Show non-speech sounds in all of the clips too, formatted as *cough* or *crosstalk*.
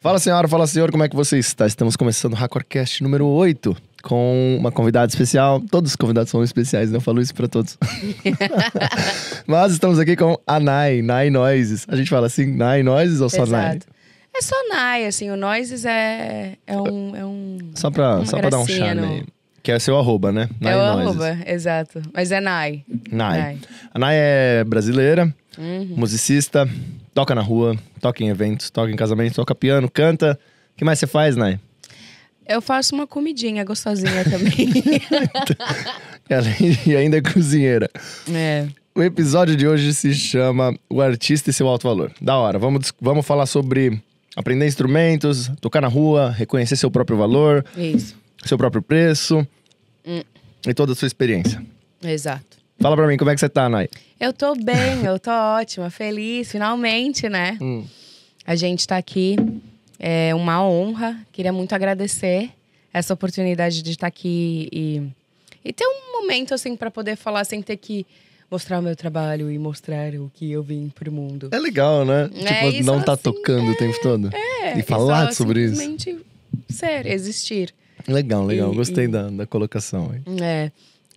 Fala senhora, fala senhor, como é que você está? Estamos começando o Hackercast número 8 com uma convidada especial. Todos os convidados são especiais, não né? falo isso para todos. *laughs* Mas estamos aqui com a Nai, Nai Noises. A gente fala assim, Nai Noises ou só Nai? É só Nai, assim, o Noises é, é, um, é um. Só pra, só pra dar um charme no... aí. Que é seu arroba, né? Nai é o Noises. arroba, exato. Mas é Nai. Nai. Nai. A Nai é brasileira, uhum. musicista, toca na rua, toca em eventos, toca em casamento, toca piano, canta. O que mais você faz, Nai? Eu faço uma comidinha gostosinha também. *laughs* e ainda é cozinheira. É. O episódio de hoje se chama O Artista e Seu Alto Valor. Da hora. Vamos, vamos falar sobre aprender instrumentos, tocar na rua, reconhecer seu próprio valor. Isso. Seu próprio preço. Hum. E toda a sua experiência. Exato. Fala pra mim, como é que você tá, Nay? Eu tô bem, eu tô ótima, feliz, finalmente, né? Hum. A gente tá aqui, é uma honra. Queria muito agradecer essa oportunidade de estar tá aqui e, e ter um momento, assim, para poder falar sem ter que mostrar o meu trabalho e mostrar o que eu vim pro mundo. É legal, né? É, tipo, não tá assim, tocando é, o tempo é, todo. É, e é falar sobre isso. Simplesmente ser, existir. Legal, legal. E, Gostei e... Da, da colocação. Hein? É.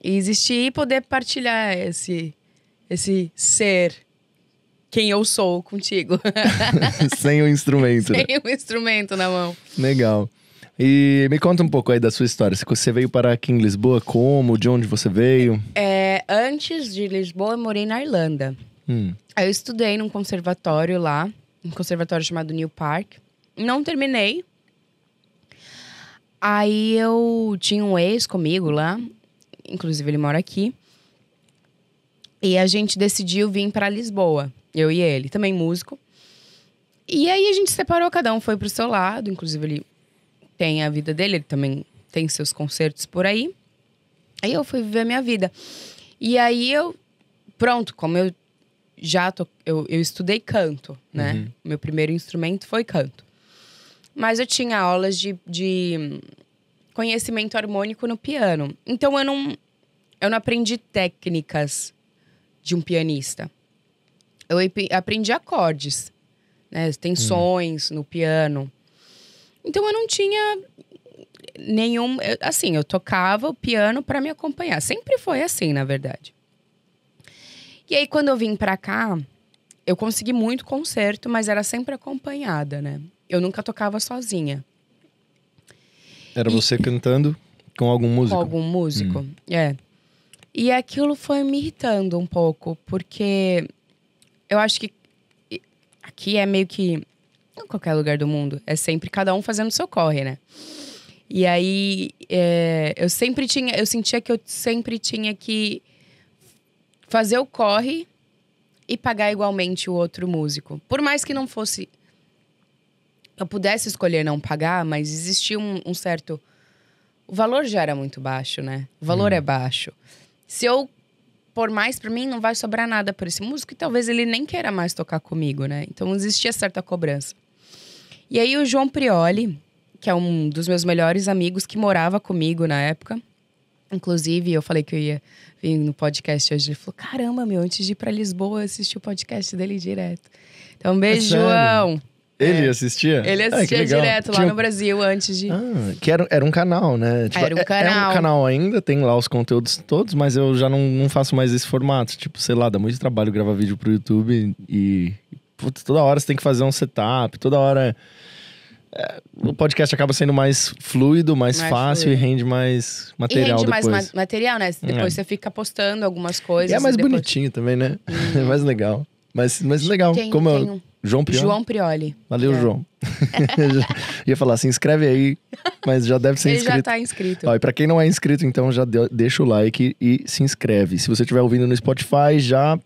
E existir e poder partilhar esse, esse ser quem eu sou contigo. *laughs* Sem o instrumento. Né? Sem o instrumento na mão. Legal. E me conta um pouco aí da sua história. Se você veio parar aqui em Lisboa, como? De onde você veio? É, antes de Lisboa, eu morei na Irlanda. Hum. Eu estudei num conservatório lá, um conservatório chamado New Park. Não terminei. Aí eu tinha um ex comigo lá, inclusive ele mora aqui. E a gente decidiu vir para Lisboa, eu e ele, também músico. E aí a gente separou, cada um foi pro seu lado, inclusive ele tem a vida dele, ele também tem seus concertos por aí. Aí eu fui viver a minha vida. E aí eu, pronto, como eu já eu, eu estudei canto, né? Uhum. Meu primeiro instrumento foi canto. Mas eu tinha aulas de, de conhecimento harmônico no piano. Então eu não, eu não aprendi técnicas de um pianista. Eu aprendi acordes, né? Tensões hum. no piano. Então eu não tinha nenhum, assim, eu tocava o piano para me acompanhar. Sempre foi assim, na verdade. E aí quando eu vim para cá, eu consegui muito concerto, mas era sempre acompanhada, né? Eu nunca tocava sozinha. Era e... você cantando com algum músico? Com algum músico, hum. é. E aquilo foi me irritando um pouco, porque eu acho que aqui é meio que. em qualquer lugar do mundo, é sempre cada um fazendo seu corre, né? E aí é, eu sempre tinha. Eu sentia que eu sempre tinha que fazer o corre e pagar igualmente o outro músico. Por mais que não fosse. Eu pudesse escolher não pagar, mas existia um, um certo. O valor já era muito baixo, né? O valor hum. é baixo se eu por mais para mim, não vai sobrar nada para esse músico e talvez ele nem queira mais tocar comigo, né? Então existia certa cobrança. E aí o João Prioli, que é um dos meus melhores amigos que morava comigo na época, inclusive eu falei que eu ia vir no podcast hoje, ele falou: "Caramba, meu, antes de ir para Lisboa, assisti o podcast dele direto". Então, é beijo, é João. Ele é. assistia? Ele ah, assistia ah, direto lá Tinha... no Brasil antes de. Ah, que era, era um canal, né? Tipo, era um canal. É, é, um canal ainda, tem lá os conteúdos todos, mas eu já não, não faço mais esse formato. Tipo, sei lá, dá muito trabalho gravar vídeo pro YouTube e. Putz, toda hora você tem que fazer um setup, toda hora. É, o podcast acaba sendo mais fluido, mais, mais fácil fluido. e rende mais material e rende depois. mais ma material, né? É. Depois é. você fica postando algumas coisas. E é mais depois... bonitinho também, né? *laughs* é mais legal. Mas, mas legal. Tem, Como é tem é? Um... João Prioli. João Prioli. Valeu, é. João. *laughs* Ia falar, se assim, inscreve aí, mas já deve ser inscrito. Ele já tá inscrito. Ó, e pra quem não é inscrito, então já deu, deixa o like e se inscreve. Se você estiver ouvindo no Spotify, já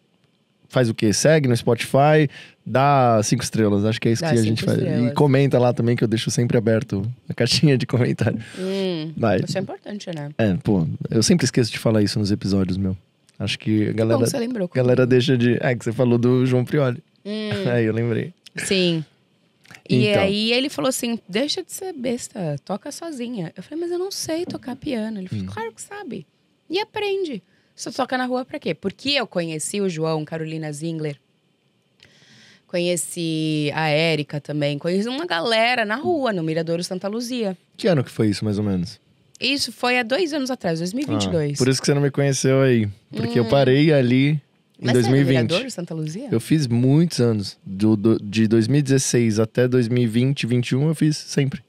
faz o quê? Segue no Spotify, dá cinco estrelas. Acho que é isso dá que a gente faz. E comenta lá também, que eu deixo sempre aberto a caixinha de comentário. Hum, Isso é importante, né? É, pô, eu sempre esqueço de falar isso nos episódios, meu. Acho que a galera, que bom, você lembrou. galera deixa de. É, que você falou do João Prioli. Hum. *laughs* Aí eu lembrei. Sim. E então. aí ele falou assim: deixa de ser besta, toca sozinha. Eu falei, mas eu não sei tocar piano. Ele falou, hum. claro que sabe. E aprende. Só toca na rua pra quê? Porque eu conheci o João, Carolina Zingler. Conheci a Érica também. Conheci uma galera na rua, no Miradouro Santa Luzia. Que ano que foi isso, mais ou menos? Isso foi há dois anos atrás, 2022. Ah, por isso que você não me conheceu aí. Porque hum. eu parei ali em Mas 2020. Você é era vereador de Santa Luzia? Eu fiz muitos anos. Do, do, de 2016 até 2020, 2021, eu fiz sempre.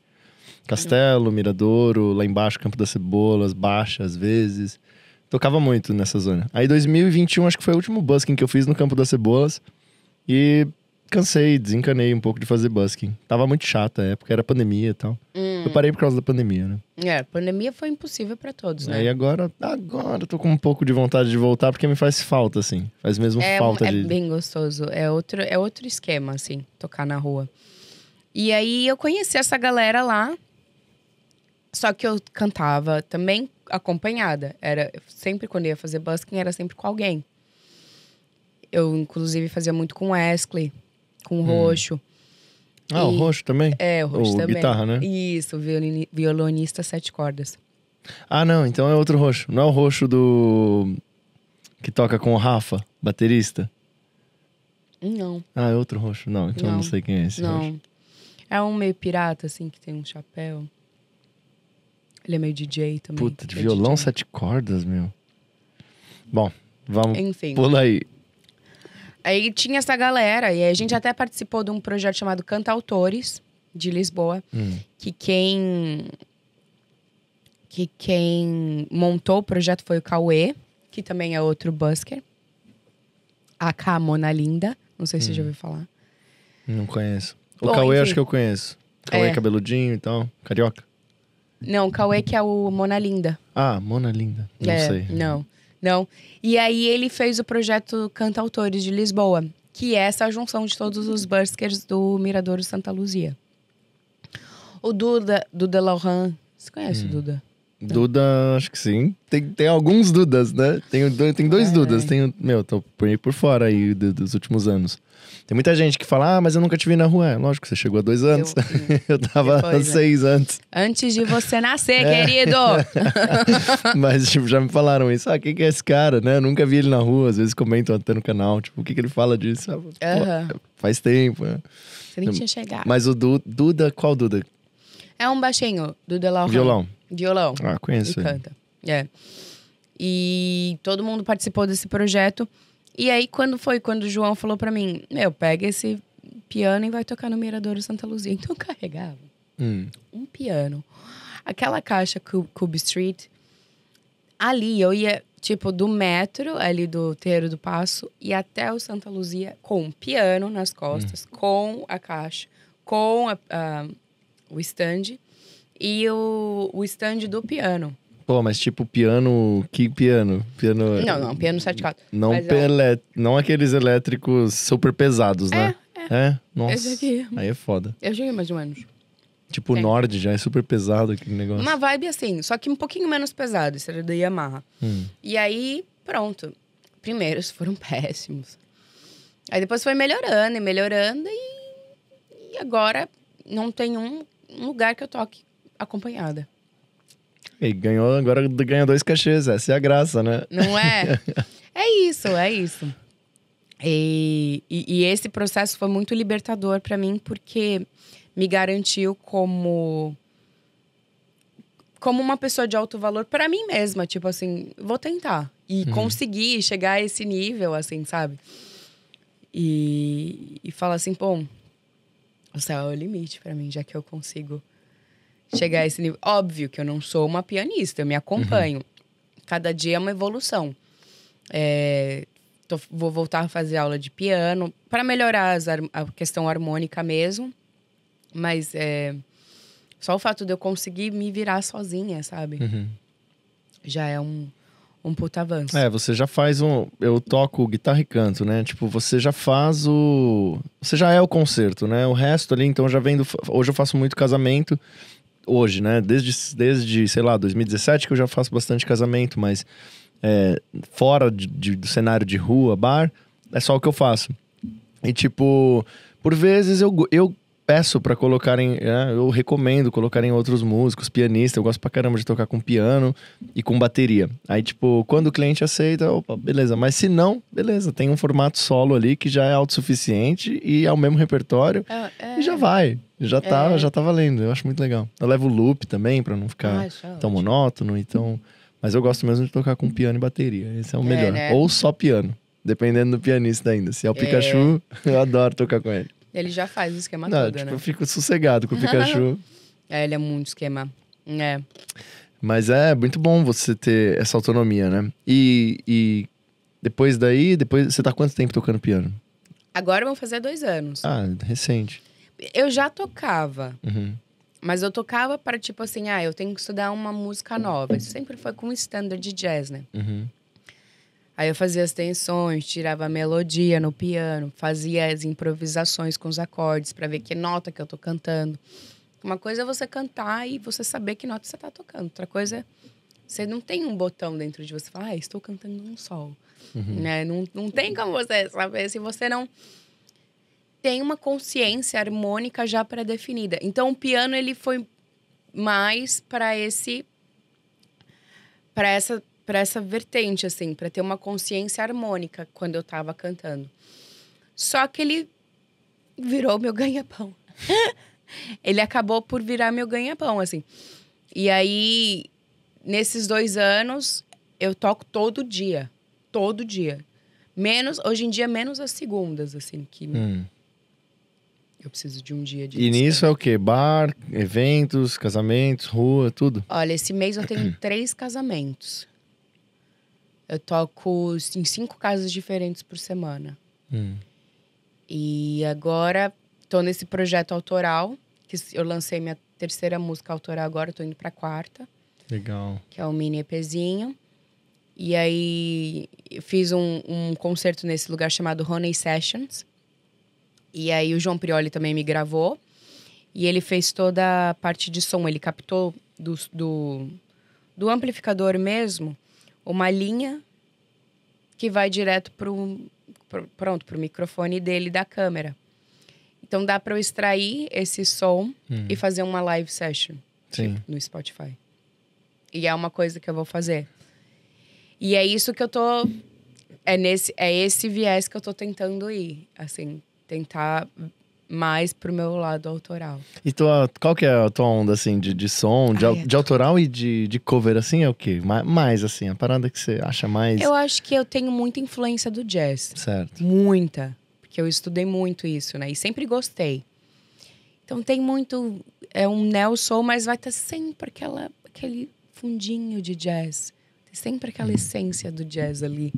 Castelo, Miradouro, lá embaixo, Campo das Cebolas, Baixa, às vezes. Tocava muito nessa zona. Aí 2021, acho que foi o último busking que eu fiz no Campo das Cebolas. E cansei, desencanei um pouco de fazer busking. Tava muito chata a época, era pandemia e tal. Hum. Eu parei por causa da pandemia, né? É, pandemia foi impossível para todos, né? É, e agora, agora tô com um pouco de vontade de voltar, porque me faz falta, assim. Faz mesmo é, falta é de... É bem gostoso, é outro, é outro esquema, assim, tocar na rua. E aí eu conheci essa galera lá, só que eu cantava também acompanhada. Era sempre quando ia fazer busking, era sempre com alguém. Eu, inclusive, fazia muito com Wesley com hum. roxo. Ah, e... o roxo também? É, o roxo também. guitarra, né? Isso, violini... violonista sete cordas. Ah, não, então é outro roxo. Não é o roxo do. que toca com o Rafa, baterista? Não. Ah, é outro roxo. Não, então não, não sei quem é esse. Não. Roxo. É um meio pirata, assim, que tem um chapéu. Ele é meio DJ também. Puta, é violão DJ. sete cordas, meu. Bom, vamos. Enfim. Pula aí aí tinha essa galera, e a gente até participou de um projeto chamado Canta Autores de Lisboa, hum. que quem. Que quem montou o projeto foi o Cauê, que também é outro busker. A K Mona Linda. Não sei se hum. você já hum. ouviu falar. Não conheço. O Bom, Cauê enfim. acho que eu conheço. Cauê é. cabeludinho e tal. Carioca? Não, o Cauê que é o Mona Linda. Ah, Mona Linda. Não é, sei. Não. Não. E aí ele fez o projeto Cantautores de Lisboa, que é essa junção de todos os buskers do Miradouro Santa Luzia. O Duda, Duda Laurent. Você conhece hum. o Duda? Não. Duda, acho que sim. Tem, tem alguns Dudas, né? Tem, tem dois é. Dudas. Tem, meu, tô por, por fora aí dos últimos anos. Tem muita gente que fala, ah, mas eu nunca te vi na rua. É, lógico, você chegou há dois anos. Eu, *laughs* eu tava há né? seis né? antes. Antes de você nascer, é. querido! *laughs* mas, tipo, já me falaram isso. Ah, quem que é esse cara, né? Eu nunca vi ele na rua. Às vezes comentam até no canal. Tipo, o que que ele fala disso? Ah, pô, faz tempo, né? Você nem tinha chegado. Mas o du Duda, qual Duda? É um baixinho, Duda Laurent. Violão. Violão. Ah, conheço. E canta. É. E todo mundo participou desse projeto. E aí, quando foi? Quando o João falou para mim: Meu, pega esse piano e vai tocar no Mirador Santa Luzia. Então eu carregava hum. um piano. Aquela caixa Cube Street, ali eu ia, tipo, do metro, ali do Terreiro do Passo, e até o Santa Luzia com um piano nas costas, hum. com a caixa, com a, a, o stand e o, o stand do piano. Pô, mas tipo piano, que piano? Piano. É não, não, piano sete cordas. Não, mas, é não aqueles elétricos super pesados, né? É, é. é? Nossa. Aqui... Aí é foda. Eu joguei mais ou menos. Tipo o Nord já é super pesado aquele negócio. Uma vibe assim, só que um pouquinho menos pesado, isso era da Yamaha. Hum. E aí, pronto. Primeiros foram *laughs* péssimos. Aí depois foi melhorando e melhorando e, e agora não tem um lugar que eu toque acompanhada. E ganhou, agora ganha dois cachês, essa é a graça, né? Não é? *laughs* é isso, é isso. E, e, e esse processo foi muito libertador para mim, porque me garantiu como como uma pessoa de alto valor para mim mesma, tipo assim, vou tentar e uhum. conseguir chegar a esse nível, assim, sabe? E, e falar assim, pô, o céu é o limite para mim, já que eu consigo chegar a esse nível. Óbvio que eu não sou uma pianista, eu me acompanho. Uhum. Cada dia é uma evolução. É, tô, vou voltar a fazer aula de piano para melhorar as, a questão harmônica mesmo. Mas é, só o fato de eu conseguir me virar sozinha, sabe? Uhum. Já é um, um puta avanço. É, você já faz um. Eu toco guitarra e canto, né? Tipo, você já faz o. Você já é o concerto, né? O resto ali, então já vem do. Hoje eu faço muito casamento hoje, né? Desde, desde, sei lá, 2017 que eu já faço bastante casamento, mas é, fora de, de, do cenário de rua, bar, é só o que eu faço. E tipo, por vezes eu, eu peço para colocarem, é, eu recomendo colocarem outros músicos, pianista, eu gosto pra caramba de tocar com piano e com bateria. Aí, tipo, quando o cliente aceita, opa, beleza. Mas se não, beleza, tem um formato solo ali que já é autossuficiente e é o mesmo repertório é, é... e já é. vai. Já tá, é. já tá valendo, eu acho muito legal. Eu levo loop também para não ficar tão monótono, então... Mas eu gosto mesmo de tocar com piano e bateria, esse é o melhor. Né? Ou só piano, dependendo do pianista ainda. Se é o Pikachu, *laughs* eu adoro tocar com ele. Ele já faz o esquema Não, todo, tipo, né? eu fico sossegado com o Pikachu. *laughs* é, ele é muito esquema. É. Mas é muito bom você ter essa autonomia, né? E, e depois daí, depois você tá quanto tempo tocando piano? Agora vão fazer dois anos. Ah, recente. Eu já tocava. Uhum. Mas eu tocava para, tipo assim, ah, eu tenho que estudar uma música nova. Isso sempre foi com o standard de jazz, né? Uhum. Aí eu fazia as tensões, tirava a melodia no piano, fazia as improvisações com os acordes para ver que nota que eu tô cantando. Uma coisa é você cantar e você saber que nota você tá tocando. Outra coisa é você não tem um botão dentro de você falar, ah, estou cantando um sol. Uhum. Né? Não, não tem como você saber se você não tem uma consciência harmônica já pré-definida. Então o piano ele foi mais para esse para essa para essa vertente, assim, para ter uma consciência harmônica quando eu estava cantando. Só que ele virou meu ganha-pão. *laughs* ele acabou por virar meu ganha-pão, assim. E aí, nesses dois anos, eu toco todo dia. Todo dia. Menos, hoje em dia, menos as segundas, assim, que. Hum. Eu preciso de um dia de. E nisso é o quê? Bar, eventos, casamentos, rua, tudo? Olha, esse mês eu tenho *clears throat* três casamentos. Eu toco em cinco casas diferentes por semana. Hum. E agora tô nesse projeto autoral, que eu lancei minha terceira música autoral agora, tô indo pra quarta. Legal. Que é o um mini EPzinho. E aí fiz um, um concerto nesse lugar chamado Honey Sessions. E aí o João Prioli também me gravou. E ele fez toda a parte de som. Ele captou do, do, do amplificador mesmo uma linha que vai direto para o pronto pro microfone dele da câmera. Então dá para eu extrair esse som uhum. e fazer uma live session tipo, no Spotify. E é uma coisa que eu vou fazer. E é isso que eu tô é nesse é esse viés que eu tô tentando ir, assim, tentar mais pro meu lado autoral. E tua, qual que é a tua onda, assim, de, de som, de, Ai, é de é. autoral e de, de cover, assim, é o quê? Mais, assim, a parada que você acha mais... Eu acho que eu tenho muita influência do jazz. Certo. Muita. Porque eu estudei muito isso, né? E sempre gostei. Então tem muito... É um neo-soul, mas vai estar sempre aquela, aquele fundinho de jazz. Tem sempre aquela hum. essência do jazz ali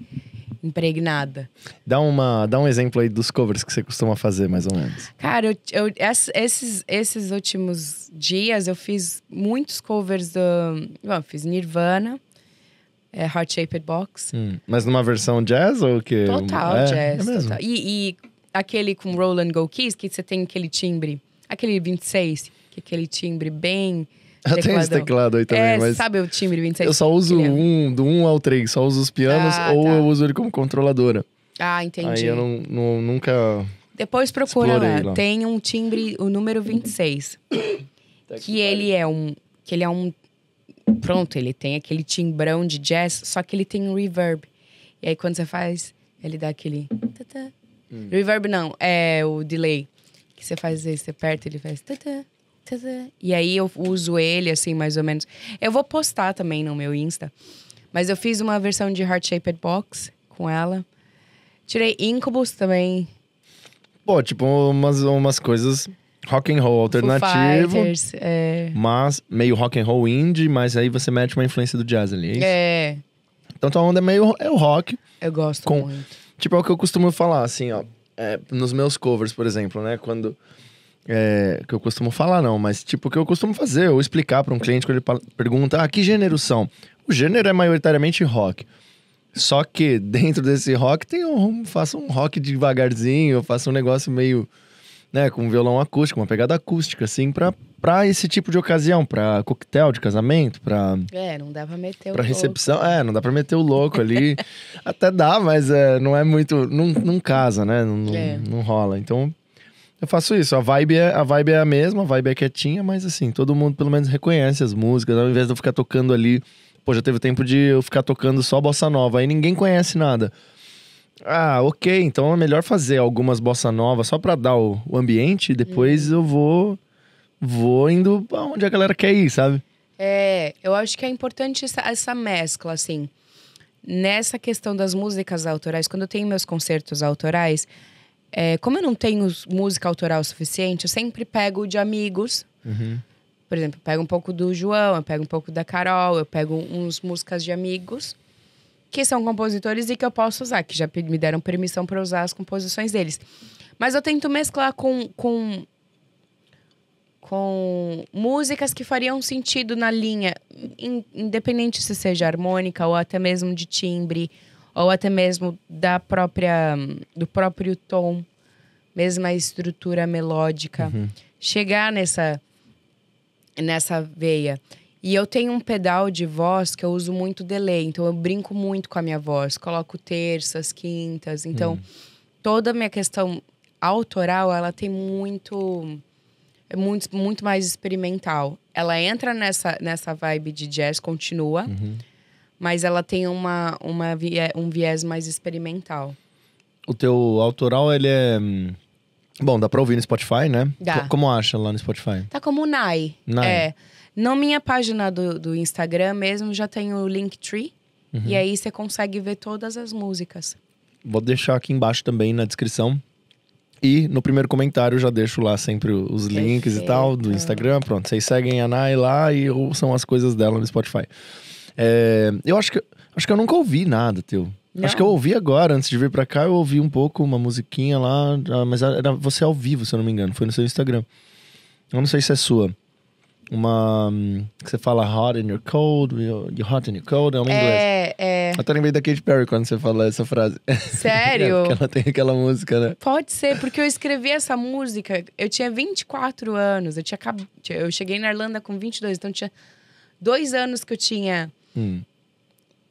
impregnada. Dá, uma, dá um exemplo aí dos covers que você costuma fazer, mais ou menos. Cara, eu, eu esses, esses últimos dias eu fiz muitos covers do. Bom, fiz Nirvana. É Heart Shaped Box. Hum, mas numa versão jazz ou que? Total é, é jazz. É total. E, e, aquele com Roland Go Keys, que você tem aquele timbre, aquele 26, que é aquele timbre bem já Tem esse teclado aí também, é, mas... sabe o timbre 27? Eu só uso é? um, do 1 um ao 3, só uso os pianos ah, ou tá. eu uso ele como controladora. Ah, entendi. Aí eu não, não nunca... Depois procura lá. lá. Tem um timbre, o número 26. que, ele é um... Que ele é um... Pronto, ele tem aquele timbrão de jazz, só que ele tem um reverb. E aí quando você faz, ele dá aquele... Hum. Reverb não, é o delay. Que você faz, você aperta, ele faz... Tata. E aí eu uso ele, assim, mais ou menos. Eu vou postar também no meu Insta. Mas eu fiz uma versão de Heart Shaped Box com ela. Tirei Incubus também. Pô, tipo, umas, umas coisas rock and roll alternativo. Fighters, é. Mas meio rock and roll indie, mas aí você mete uma influência do jazz ali, é isso? É. Então tua onda é meio é o rock. Eu gosto com, muito. Tipo, é o que eu costumo falar, assim, ó. É, nos meus covers, por exemplo, né? Quando é, que eu costumo falar, não, mas tipo, o que eu costumo fazer, ou explicar para um cliente quando ele pergunta, ah, que gênero são? O gênero é maioritariamente rock. Só que *laughs* dentro desse rock tem um, faça um rock devagarzinho, faça um negócio meio, né, com um violão acústico, uma pegada acústica, assim, pra, pra esse tipo de ocasião, pra coquetel de casamento, pra... É, não dá pra meter pra recepção, né? é, não dá pra meter o louco ali. *laughs* Até dá, mas é, não é muito, não, não casa, né, não, é. não, não rola. Então, eu faço isso. A vibe, é, a vibe é a mesma, a vibe é quietinha, mas assim, todo mundo pelo menos reconhece as músicas, ao invés de eu ficar tocando ali. Pô, já teve tempo de eu ficar tocando só bossa nova, aí ninguém conhece nada. Ah, ok, então é melhor fazer algumas bossa nova só pra dar o, o ambiente, e depois uhum. eu vou, vou indo onde a galera quer ir, sabe? É, eu acho que é importante essa, essa mescla, assim. Nessa questão das músicas autorais, quando eu tenho meus concertos autorais, é, como eu não tenho música autoral suficiente, eu sempre pego de amigos. Uhum. Por exemplo, eu pego um pouco do João, eu pego um pouco da Carol, eu pego uns músicas de amigos que são compositores e que eu posso usar, que já me deram permissão para usar as composições deles. Mas eu tento mesclar com, com, com músicas que fariam sentido na linha, independente se seja harmônica ou até mesmo de timbre ou até mesmo da própria do próprio tom, mesmo a estrutura melódica, uhum. chegar nessa nessa veia. E eu tenho um pedal de voz que eu uso muito delay, então eu brinco muito com a minha voz, coloco terças, quintas, então uhum. toda a minha questão autoral, ela tem muito é muito, muito mais experimental. Ela entra nessa, nessa vibe de jazz, continua, uhum mas ela tem uma, uma um viés mais experimental. O teu autoral, ele é. Hum, bom, dá pra ouvir no Spotify, né? Dá. Como acha lá no Spotify? Tá como Nai. Nai. É. Na minha página do, do Instagram mesmo já tem o Linktree. Uhum. E aí você consegue ver todas as músicas. Vou deixar aqui embaixo também na descrição. E no primeiro comentário já deixo lá sempre os Perfeito. links e tal do Instagram. Pronto, vocês seguem a Nai lá e ouçam as coisas dela no Spotify. É, eu acho que, acho que eu nunca ouvi nada teu. Não. Acho que eu ouvi agora, antes de vir pra cá, eu ouvi um pouco uma musiquinha lá, mas era você ao vivo, se eu não me engano, foi no seu Instagram. Eu não sei se é sua. Uma. Hum, que você fala hot and your cold, you're hot and your cold, é uma é, inglês. É, é. Até lembrei da Katy Perry quando você fala essa frase. Sério? é, *laughs* ela tem aquela música, né? Pode ser, porque eu escrevi essa música, eu tinha 24 anos, eu tinha Eu cheguei na Irlanda com 22, então tinha dois anos que eu tinha Hum.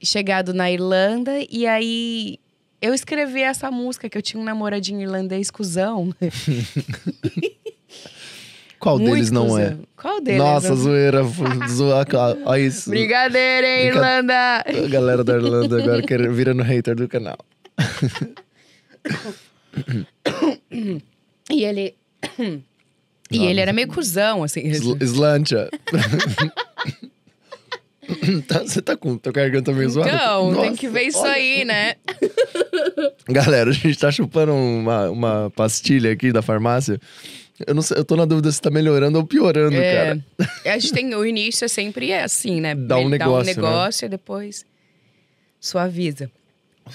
Chegado na Irlanda, e aí eu escrevi essa música, que eu tinha um namoradinho irlandês cuzão. *laughs* Qual Muito deles não é? cuzão. é? Qual deles? Nossa, zoeira, zoar. Olha isso. Brincadeira, hein, Irlanda! A galera da Irlanda agora quer, virando hater do canal. e ele. e ele era meio cuzão, assim. Sl Slantia. *laughs* *clears throat* tá, você tá com tua garganta meio zoada? Então, Nossa, tem que ver isso olha. aí, né? *laughs* Galera, a gente tá chupando uma, uma pastilha aqui da farmácia. Eu, não sei, eu tô na dúvida se tá melhorando ou piorando, é, cara. A gente tem, o início é sempre é assim, né? Dá um negócio. Dá um negócio né? e depois suaviza.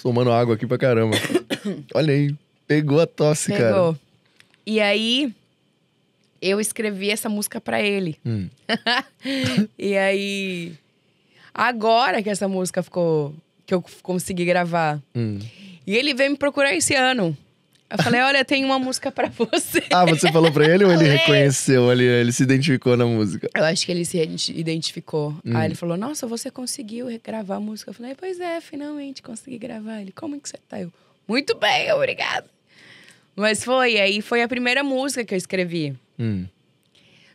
Tomando água aqui pra caramba. *coughs* Olha aí, pegou a tosse, pegou. cara. Pegou. E aí, eu escrevi essa música pra ele. Hum. *laughs* e aí, Agora que essa música ficou. que eu consegui gravar. Hum. E ele veio me procurar esse ano. Eu falei, olha, tem uma música para você. *laughs* Ah, você falou para ele ou ele reconheceu ele, ele se identificou na música? Eu acho que ele se identificou. Hum. Aí ele falou, nossa, você conseguiu gravar a música. Eu falei, pois é, finalmente consegui gravar. Ele, como é que você tá? Eu, muito bem, obrigada Mas foi, aí foi a primeira música que eu escrevi. Hum.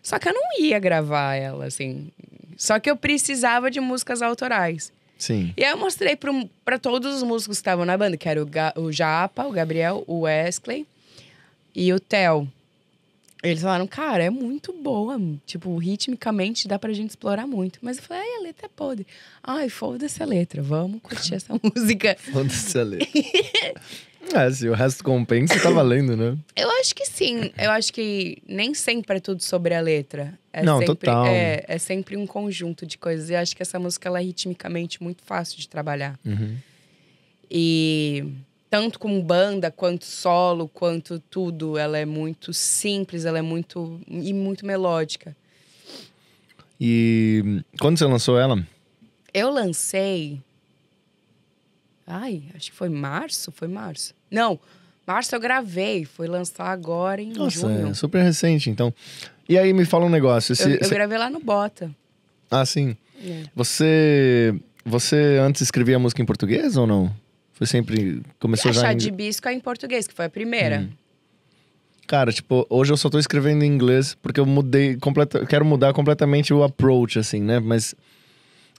Só que eu não ia gravar ela, assim. Só que eu precisava de músicas autorais. Sim. E aí eu mostrei para todos os músicos que estavam na banda, que era o, Ga, o Japa, o Gabriel, o Wesley e o Theo. Eles falaram, cara, é muito boa. Tipo, ritmicamente dá pra gente explorar muito. Mas eu falei, ai, a letra é podre. Ai, foda-se a letra. Vamos curtir essa *laughs* música. Foda-se a letra. *laughs* Ah, se o resto compensa, tá valendo, né? Eu acho que sim. Eu acho que nem sempre é tudo sobre a letra. É Não, sempre, total. É, é sempre um conjunto de coisas. E eu acho que essa música, ela é ritmicamente muito fácil de trabalhar. Uhum. E tanto com banda, quanto solo, quanto tudo, ela é muito simples, ela é muito... E muito melódica. E quando você lançou ela? Eu lancei... Ai, acho que foi março, foi março. Não, março eu gravei, foi lançar agora em Nossa, junho. É super recente, então. E aí me fala um negócio. Se, eu, eu gravei lá no Bota. Ah, sim. É. Você, você antes escrevia música em português ou não? Foi sempre começou a já. Chá em... de bisco é em português, que foi a primeira. Hum. Cara, tipo, hoje eu só tô escrevendo em inglês porque eu mudei, completamente. quero mudar completamente o approach, assim, né? Mas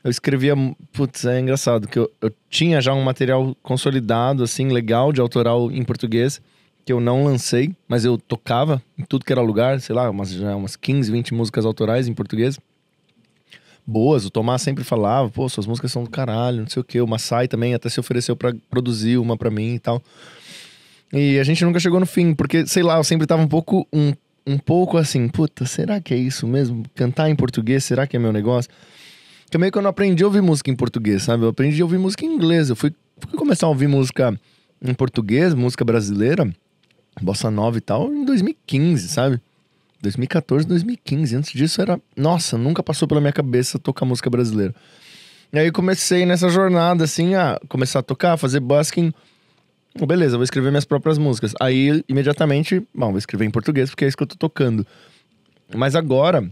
eu escrevia. Putz, é engraçado, que eu, eu tinha já um material consolidado, assim, legal, de autoral em português, que eu não lancei, mas eu tocava em tudo que era lugar, sei lá, umas, já né, umas 15, 20 músicas autorais em português. Boas, o Tomás sempre falava, pô, suas músicas são do caralho, não sei o quê. O Massai também até se ofereceu para produzir uma para mim e tal. E a gente nunca chegou no fim, porque, sei lá, eu sempre tava um pouco, um, um pouco assim, puta, será que é isso mesmo? Cantar em português, será que é meu negócio? que meio que eu não aprendi a ouvir música em português, sabe? Eu aprendi a ouvir música em inglês. Eu fui, fui começar a ouvir música em português, música brasileira, bossa nova e tal, em 2015, sabe? 2014, 2015. Antes disso era. Nossa, nunca passou pela minha cabeça tocar música brasileira. E aí comecei nessa jornada, assim, a começar a tocar, fazer busking. beleza, vou escrever minhas próprias músicas. Aí, imediatamente, bom, vou escrever em português, porque é isso que eu tô tocando. Mas agora,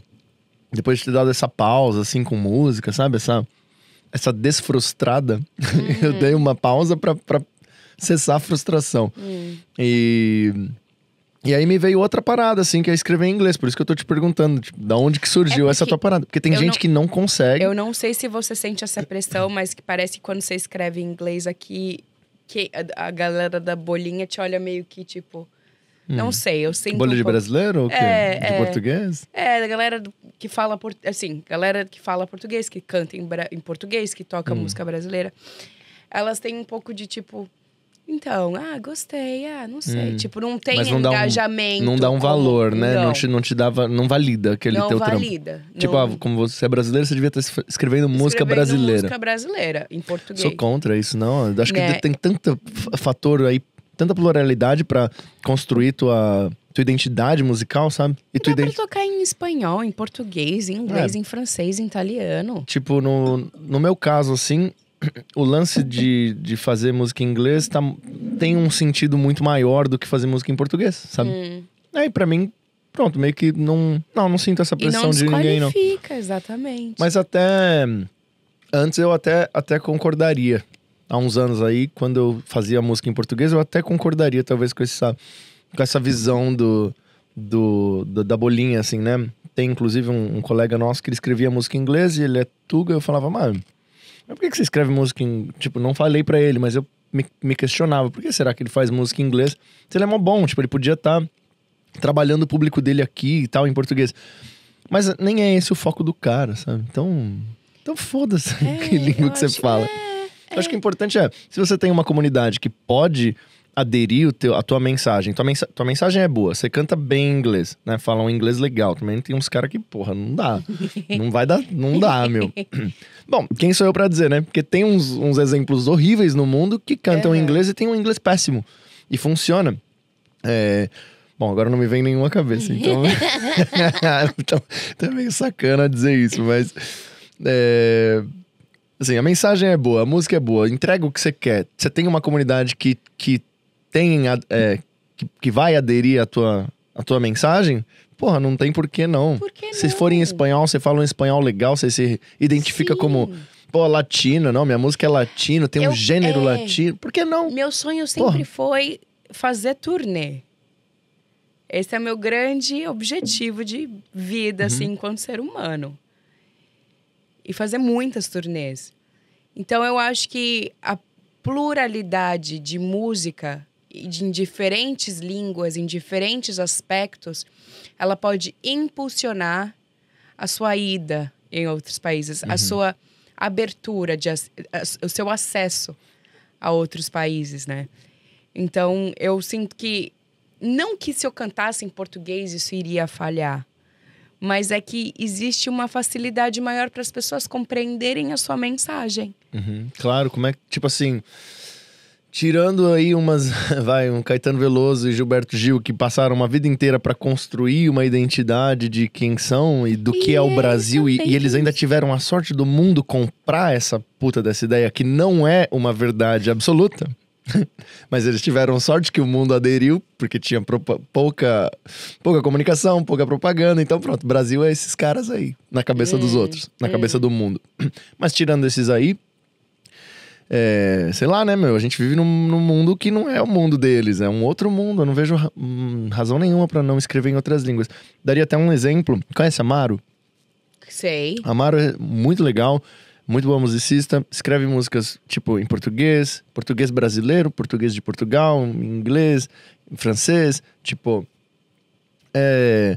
depois de ter dado essa pausa, assim, com música, sabe? Essa, essa desfrustrada, *laughs* uhum. eu dei uma pausa pra, pra cessar a frustração. Uhum. E. E aí me veio outra parada, assim, que é escrever em inglês. Por isso que eu tô te perguntando, tipo, da onde que surgiu é essa tua parada? Porque tem gente não, que não consegue. Eu não sei se você sente essa pressão, mas que parece que quando você escreve em inglês aqui, que a, a galera da bolinha te olha meio que, tipo... Não hum. sei, eu sempre. Bolha de brasileiro ou quê? É, de é... português? É, da galera que fala por... assim, galera que fala português, que canta em, em português, que toca hum. música brasileira. Elas têm um pouco de tipo. Então, ah, gostei, ah, não sei. Hum. Tipo, não tem não engajamento. Dá um, não dá um valor, né? Não. não. te, não te dava. Não valida aquele não teu valida, trampo. Não... Tipo, ah, como você é brasileiro, você devia estar escrevendo música brasileira. Música brasileira, em português. Sou contra isso, não. Acho que né? tem tanto fator aí tanta pluralidade para construir tua, tua identidade musical, sabe? E tu identi... pra tocar em espanhol, em português, em é. inglês, é. em francês, em italiano. Tipo, no, no meu caso, assim, *clears throat* o lance de, de fazer música em inglês tá, tem um sentido muito maior do que fazer música em português, sabe? Hum. Aí, para mim, pronto, meio que não. Não, não sinto essa pressão de ninguém, não. exatamente. Mas até. Antes eu até, até concordaria há uns anos aí, quando eu fazia música em português, eu até concordaria talvez com essa, com essa visão do, do, do da bolinha, assim, né? Tem inclusive um, um, colega nosso que ele escrevia música em inglês e ele é tuga. Eu falava, mano, mas por que, que você escreve música em. Tipo, não falei para ele, mas eu me, me, questionava, por que será que ele faz música em inglês? Se ele é mó bom, tipo, ele podia estar tá trabalhando o público dele aqui e tal, em português. Mas nem é esse o foco do cara, sabe? Então. Então foda-se *laughs* é, que língua que você fala. É eu acho que o importante é, se você tem uma comunidade que pode aderir o teu, a tua mensagem. Tua, mensa, tua mensagem é boa, você canta bem inglês, né? Fala um inglês legal. Também tem uns caras que, porra, não dá. *laughs* não vai dar, não dá, meu. *laughs* Bom, quem sou eu para dizer, né? Porque tem uns, uns exemplos horríveis no mundo que cantam uhum. inglês e tem um inglês péssimo. E funciona. É... Bom, agora não me vem nenhuma cabeça, então... *laughs* então, então é meio sacana dizer isso, mas... É... Assim, a mensagem é boa, a música é boa, entrega o que você quer. Você tem uma comunidade que, que tem. É, que, que vai aderir à tua, à tua mensagem, Porra, não tem porquê não. Por que não? Se for em espanhol, você fala um espanhol legal, você se identifica Sim. como. Pô, latino, não, minha música é latino, tem eu, um gênero é... latino. Por que não? Meu sonho sempre Porra. foi fazer turnê. Esse é meu grande objetivo de vida, uhum. assim, enquanto ser humano e fazer muitas turnês. Então eu acho que a pluralidade de música em diferentes línguas, em diferentes aspectos, ela pode impulsionar a sua ida em outros países, uhum. a sua abertura, de, a, o seu acesso a outros países, né? Então eu sinto que não que se eu cantasse em português isso iria falhar, mas é que existe uma facilidade maior para as pessoas compreenderem a sua mensagem. Uhum, claro, como é que, tipo assim, tirando aí umas, *laughs* vai, um Caetano Veloso e Gilberto Gil que passaram uma vida inteira para construir uma identidade de quem são e do e que é o Brasil e, e, eles ainda tiveram a sorte do mundo comprar essa puta dessa ideia que não é uma verdade absoluta. *laughs* Mas eles tiveram sorte que o mundo aderiu, porque tinha pouca, pouca comunicação, pouca propaganda. Então, pronto, Brasil é esses caras aí, na cabeça dos é, outros, na é. cabeça do mundo. *clears throat* Mas tirando esses aí, é, sei lá, né, meu? A gente vive num, num, mundo que não é o mundo deles, é um outro mundo. Eu não vejo ra hum, razão nenhuma para não escrever em outras línguas. Daria até um exemplo. Conhece Amaro? Sei. Amaro é muito legal muito bom musicista, escreve músicas tipo em português, português brasileiro, português de Portugal, em inglês, em francês, tipo. É.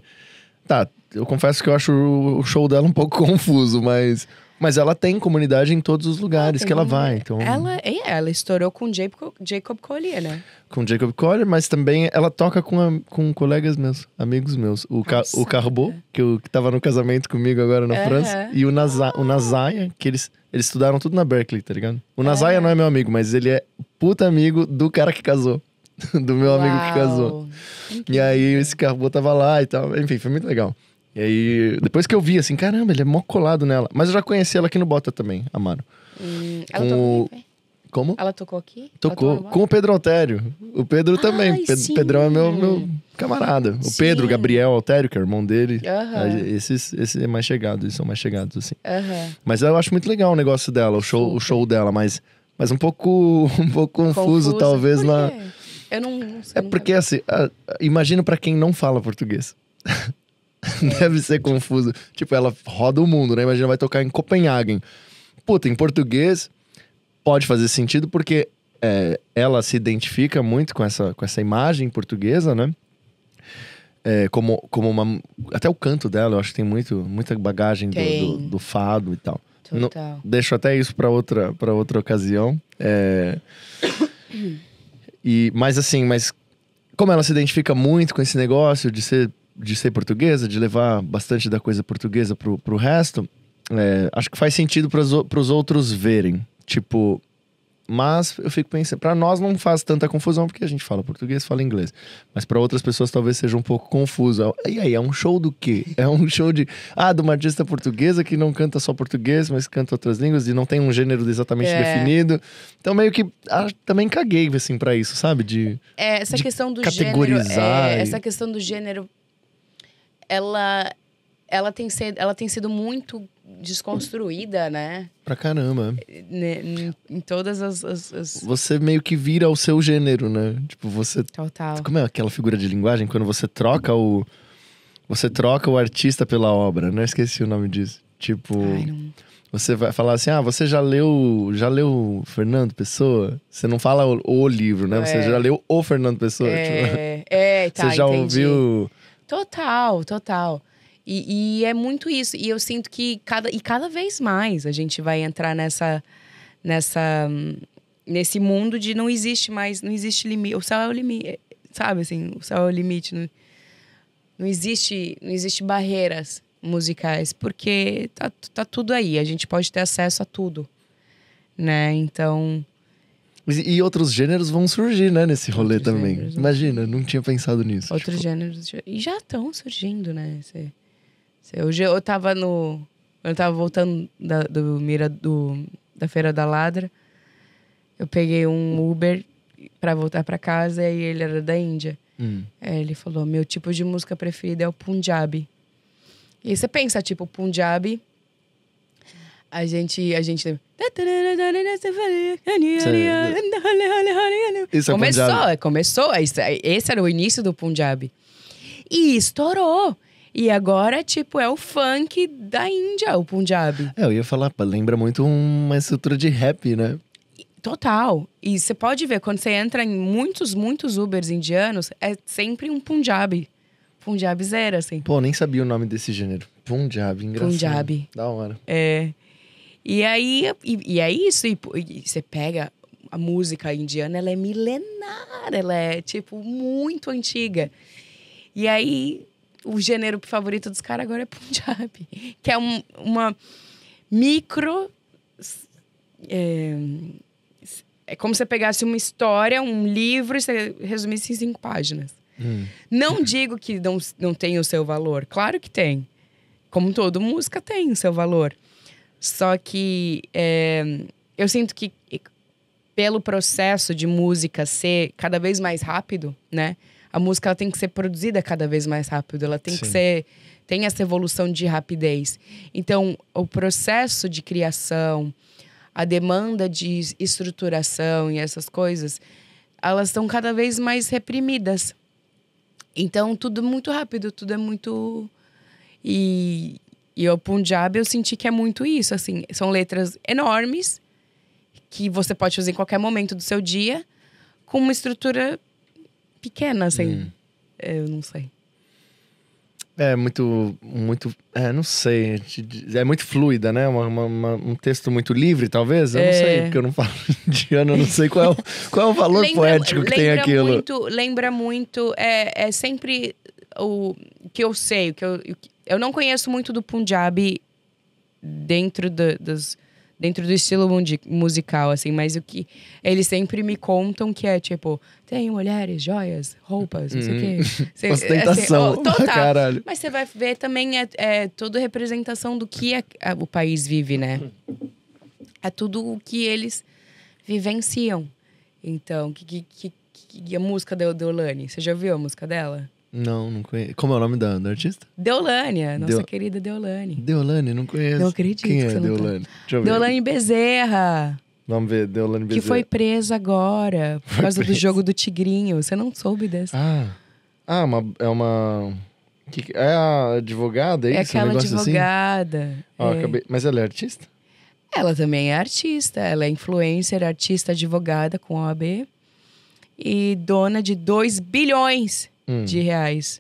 Tá, eu confesso que eu acho o show dela um pouco *laughs* confuso, mas mas ela tem comunidade em todos os ah, lugares que ela vai. Então... Ela, é, ela estourou com Jacob, Jacob Collier, né? Com Jacob Collier, mas também ela toca com, a, com colegas meus, amigos meus. O, Ca, o Carbot, que, eu, que tava no casamento comigo agora na França, e o, Naza, o Nazaia, que eles, eles estudaram tudo na Berkeley, tá ligado? O Nazaia é. não é meu amigo, mas ele é puta amigo do cara que casou. *laughs* do meu Uau. amigo que casou. Incrível. E aí esse Carbot tava lá e tal. Enfim, foi muito legal. E aí, depois que eu vi, assim, caramba, ele é mó colado nela. Mas eu já conheci ela aqui no Bota também, Amaro. Hum, ela com tocou o... Como? Ela tocou aqui? Tocou. tocou com o Pedro Altério. O Pedro ah, também. O Pedrão é meu, meu camarada. O sim. Pedro, Gabriel Altério, que é o irmão dele. Esses, esse é mais chegado, eles são mais chegados, assim. Mas eu acho muito legal o negócio dela, o show, o show dela, mas, mas um pouco, *laughs* um pouco confuso, confuso talvez, na. Eu não, não sei, É porque, assim, imagino para quem não fala português. *laughs* *laughs* Deve ser confuso. Tipo, ela roda o mundo, né? Imagina, vai tocar em Copenhagen. Puta, em português pode fazer sentido porque é, ela se identifica muito com essa, com essa imagem portuguesa, né? É, como, como uma. Até o canto dela, eu acho que tem muito, muita bagagem do, do, do, fado e tal. Total. No, deixo até isso para outra, pra outra ocasião. É, *coughs* e, mas assim, mas como ela se identifica muito com esse negócio de ser de ser portuguesa, de levar bastante da coisa portuguesa pro, pro resto, é, acho que faz sentido para os outros verem. Tipo, mas eu fico pensando, para nós não faz tanta confusão porque a gente fala português, fala inglês, mas para outras pessoas talvez seja um pouco confuso. E aí, é um show do quê? É um *laughs* show de ah, de uma artista portuguesa que não canta só português, mas canta outras línguas e não tem um gênero exatamente é. definido. Então meio que ah, também caguei assim para isso, sabe? De é, essa de questão do categorizar gênero, é, e... essa questão do gênero ela, ela, tem, ser, ela tem sido muito desconstruída, né? Pra caramba. Né, em todas as, as, as, Você meio que vira o seu gênero, né? Tipo, você. Total. Como é aquela figura de linguagem? Quando você troca o. Você troca o artista pela obra, né? Esqueci o nome disso. Tipo. Ai, não... Você vai falar assim: ah, você já leu, já leu Fernando Pessoa? Você não fala o, o livro, né? É. Você já leu o Fernando Pessoa? É, tipo... é *laughs* tá, Você já entendi. ouviu Total, total. E, e, é muito isso. E eu sinto que cada, e cada vez mais a gente vai entrar nessa, nessa, nesse mundo de não existe mais, não existe limite. O céu é o limite, sabe assim, o céu é o limite. Não, não existe, não existe barreiras musicais porque tá, tá tudo aí. A gente pode ter acesso a tudo, né? Então e outros gêneros vão surgir, né, nesse rolê outros também. Gêneros, né? Imagina, não tinha pensado nisso. Outros tipo... gêneros. E já estão surgindo, né? Cê, cê, hoje eu tava no. Eu tava voltando da, do Mira do, da Feira da Ladra. Eu peguei um Uber para voltar para casa e ele era da Índia. Hum. É, ele falou: meu tipo de música preferida é o Punjabi. E você pensa, tipo, Punjabi a gente. A gente... Isso é começou, é, começou. É, esse era o início do Punjab. E estourou. E agora, tipo, é o funk da Índia, o Punjab. É, eu ia falar, lembra muito uma estrutura de rap, né? Total. E você pode ver, quando você entra em muitos, muitos Ubers indianos, é sempre um Punjab. Punjab zero, assim. Pô, nem sabia o nome desse gênero. Punjab, engraçado. Punjab. Da hora. É. E aí, e, e é isso. E, e você pega a música indiana, ela é milenar, ela é, tipo, muito antiga. E aí, o gênero favorito dos caras agora é Punjab, *laughs* que é um, uma micro. É, é como se você pegasse uma história, um livro e você resumisse em cinco páginas. Hum. Não digo que não, não tem o seu valor, claro que tem. Como todo música tem o seu valor. Só que é, eu sinto que pelo processo de música ser cada vez mais rápido, né? A música ela tem que ser produzida cada vez mais rápido, ela tem Sim. que ser tem essa evolução de rapidez. Então, o processo de criação, a demanda de estruturação e essas coisas, elas estão cada vez mais reprimidas. Então, tudo muito rápido, tudo é muito e e o Punjab eu senti que é muito isso, assim, são letras enormes que você pode fazer em qualquer momento do seu dia com uma estrutura pequena, assim. Hum. É, eu não sei. É muito, muito, é, não sei, é muito fluida, né? Uma, uma, uma, um texto muito livre, talvez? Eu é. não sei, é. porque eu não falo *laughs* indiano, eu não sei qual é o, qual é o valor lembra, poético que tem aquilo. Muito, lembra muito, é, é sempre o que eu sei, o que eu, eu não conheço muito do Punjabi dentro do, dos dentro do estilo musical, assim, mas o que eles sempre me contam que é tipo, tem mulheres, joias, roupas, não sei o quê. Uhum. *laughs* Cê, Ostentação. Assim, oh, Caralho. Mas você vai ver também é, é toda representação do que é, é, o país vive, né? É tudo o que eles vivenciam. Então, que, que, que, que a música da Deolane, você já viu a música dela? Não, não conheço. Como é o nome da, da artista? Deolânia, nossa querida Deolane. Deolane, não conheço. Não acredito. Quem é tá- Deolane? Não... Deolane Bezerra. Vamos ver, Deolane Bezerra. Que foi presa agora por foi causa presa. do jogo do Tigrinho. Você não soube dessa. Ah, ah uma, é uma. Que, é a advogada, é, é isso? aquela um assim? advogada. Assim? Ó, é. acabei... Mas ela é artista? Ela também é artista. Ela é influencer, artista, advogada com OAB. E dona de 2 bilhões hum. de reais.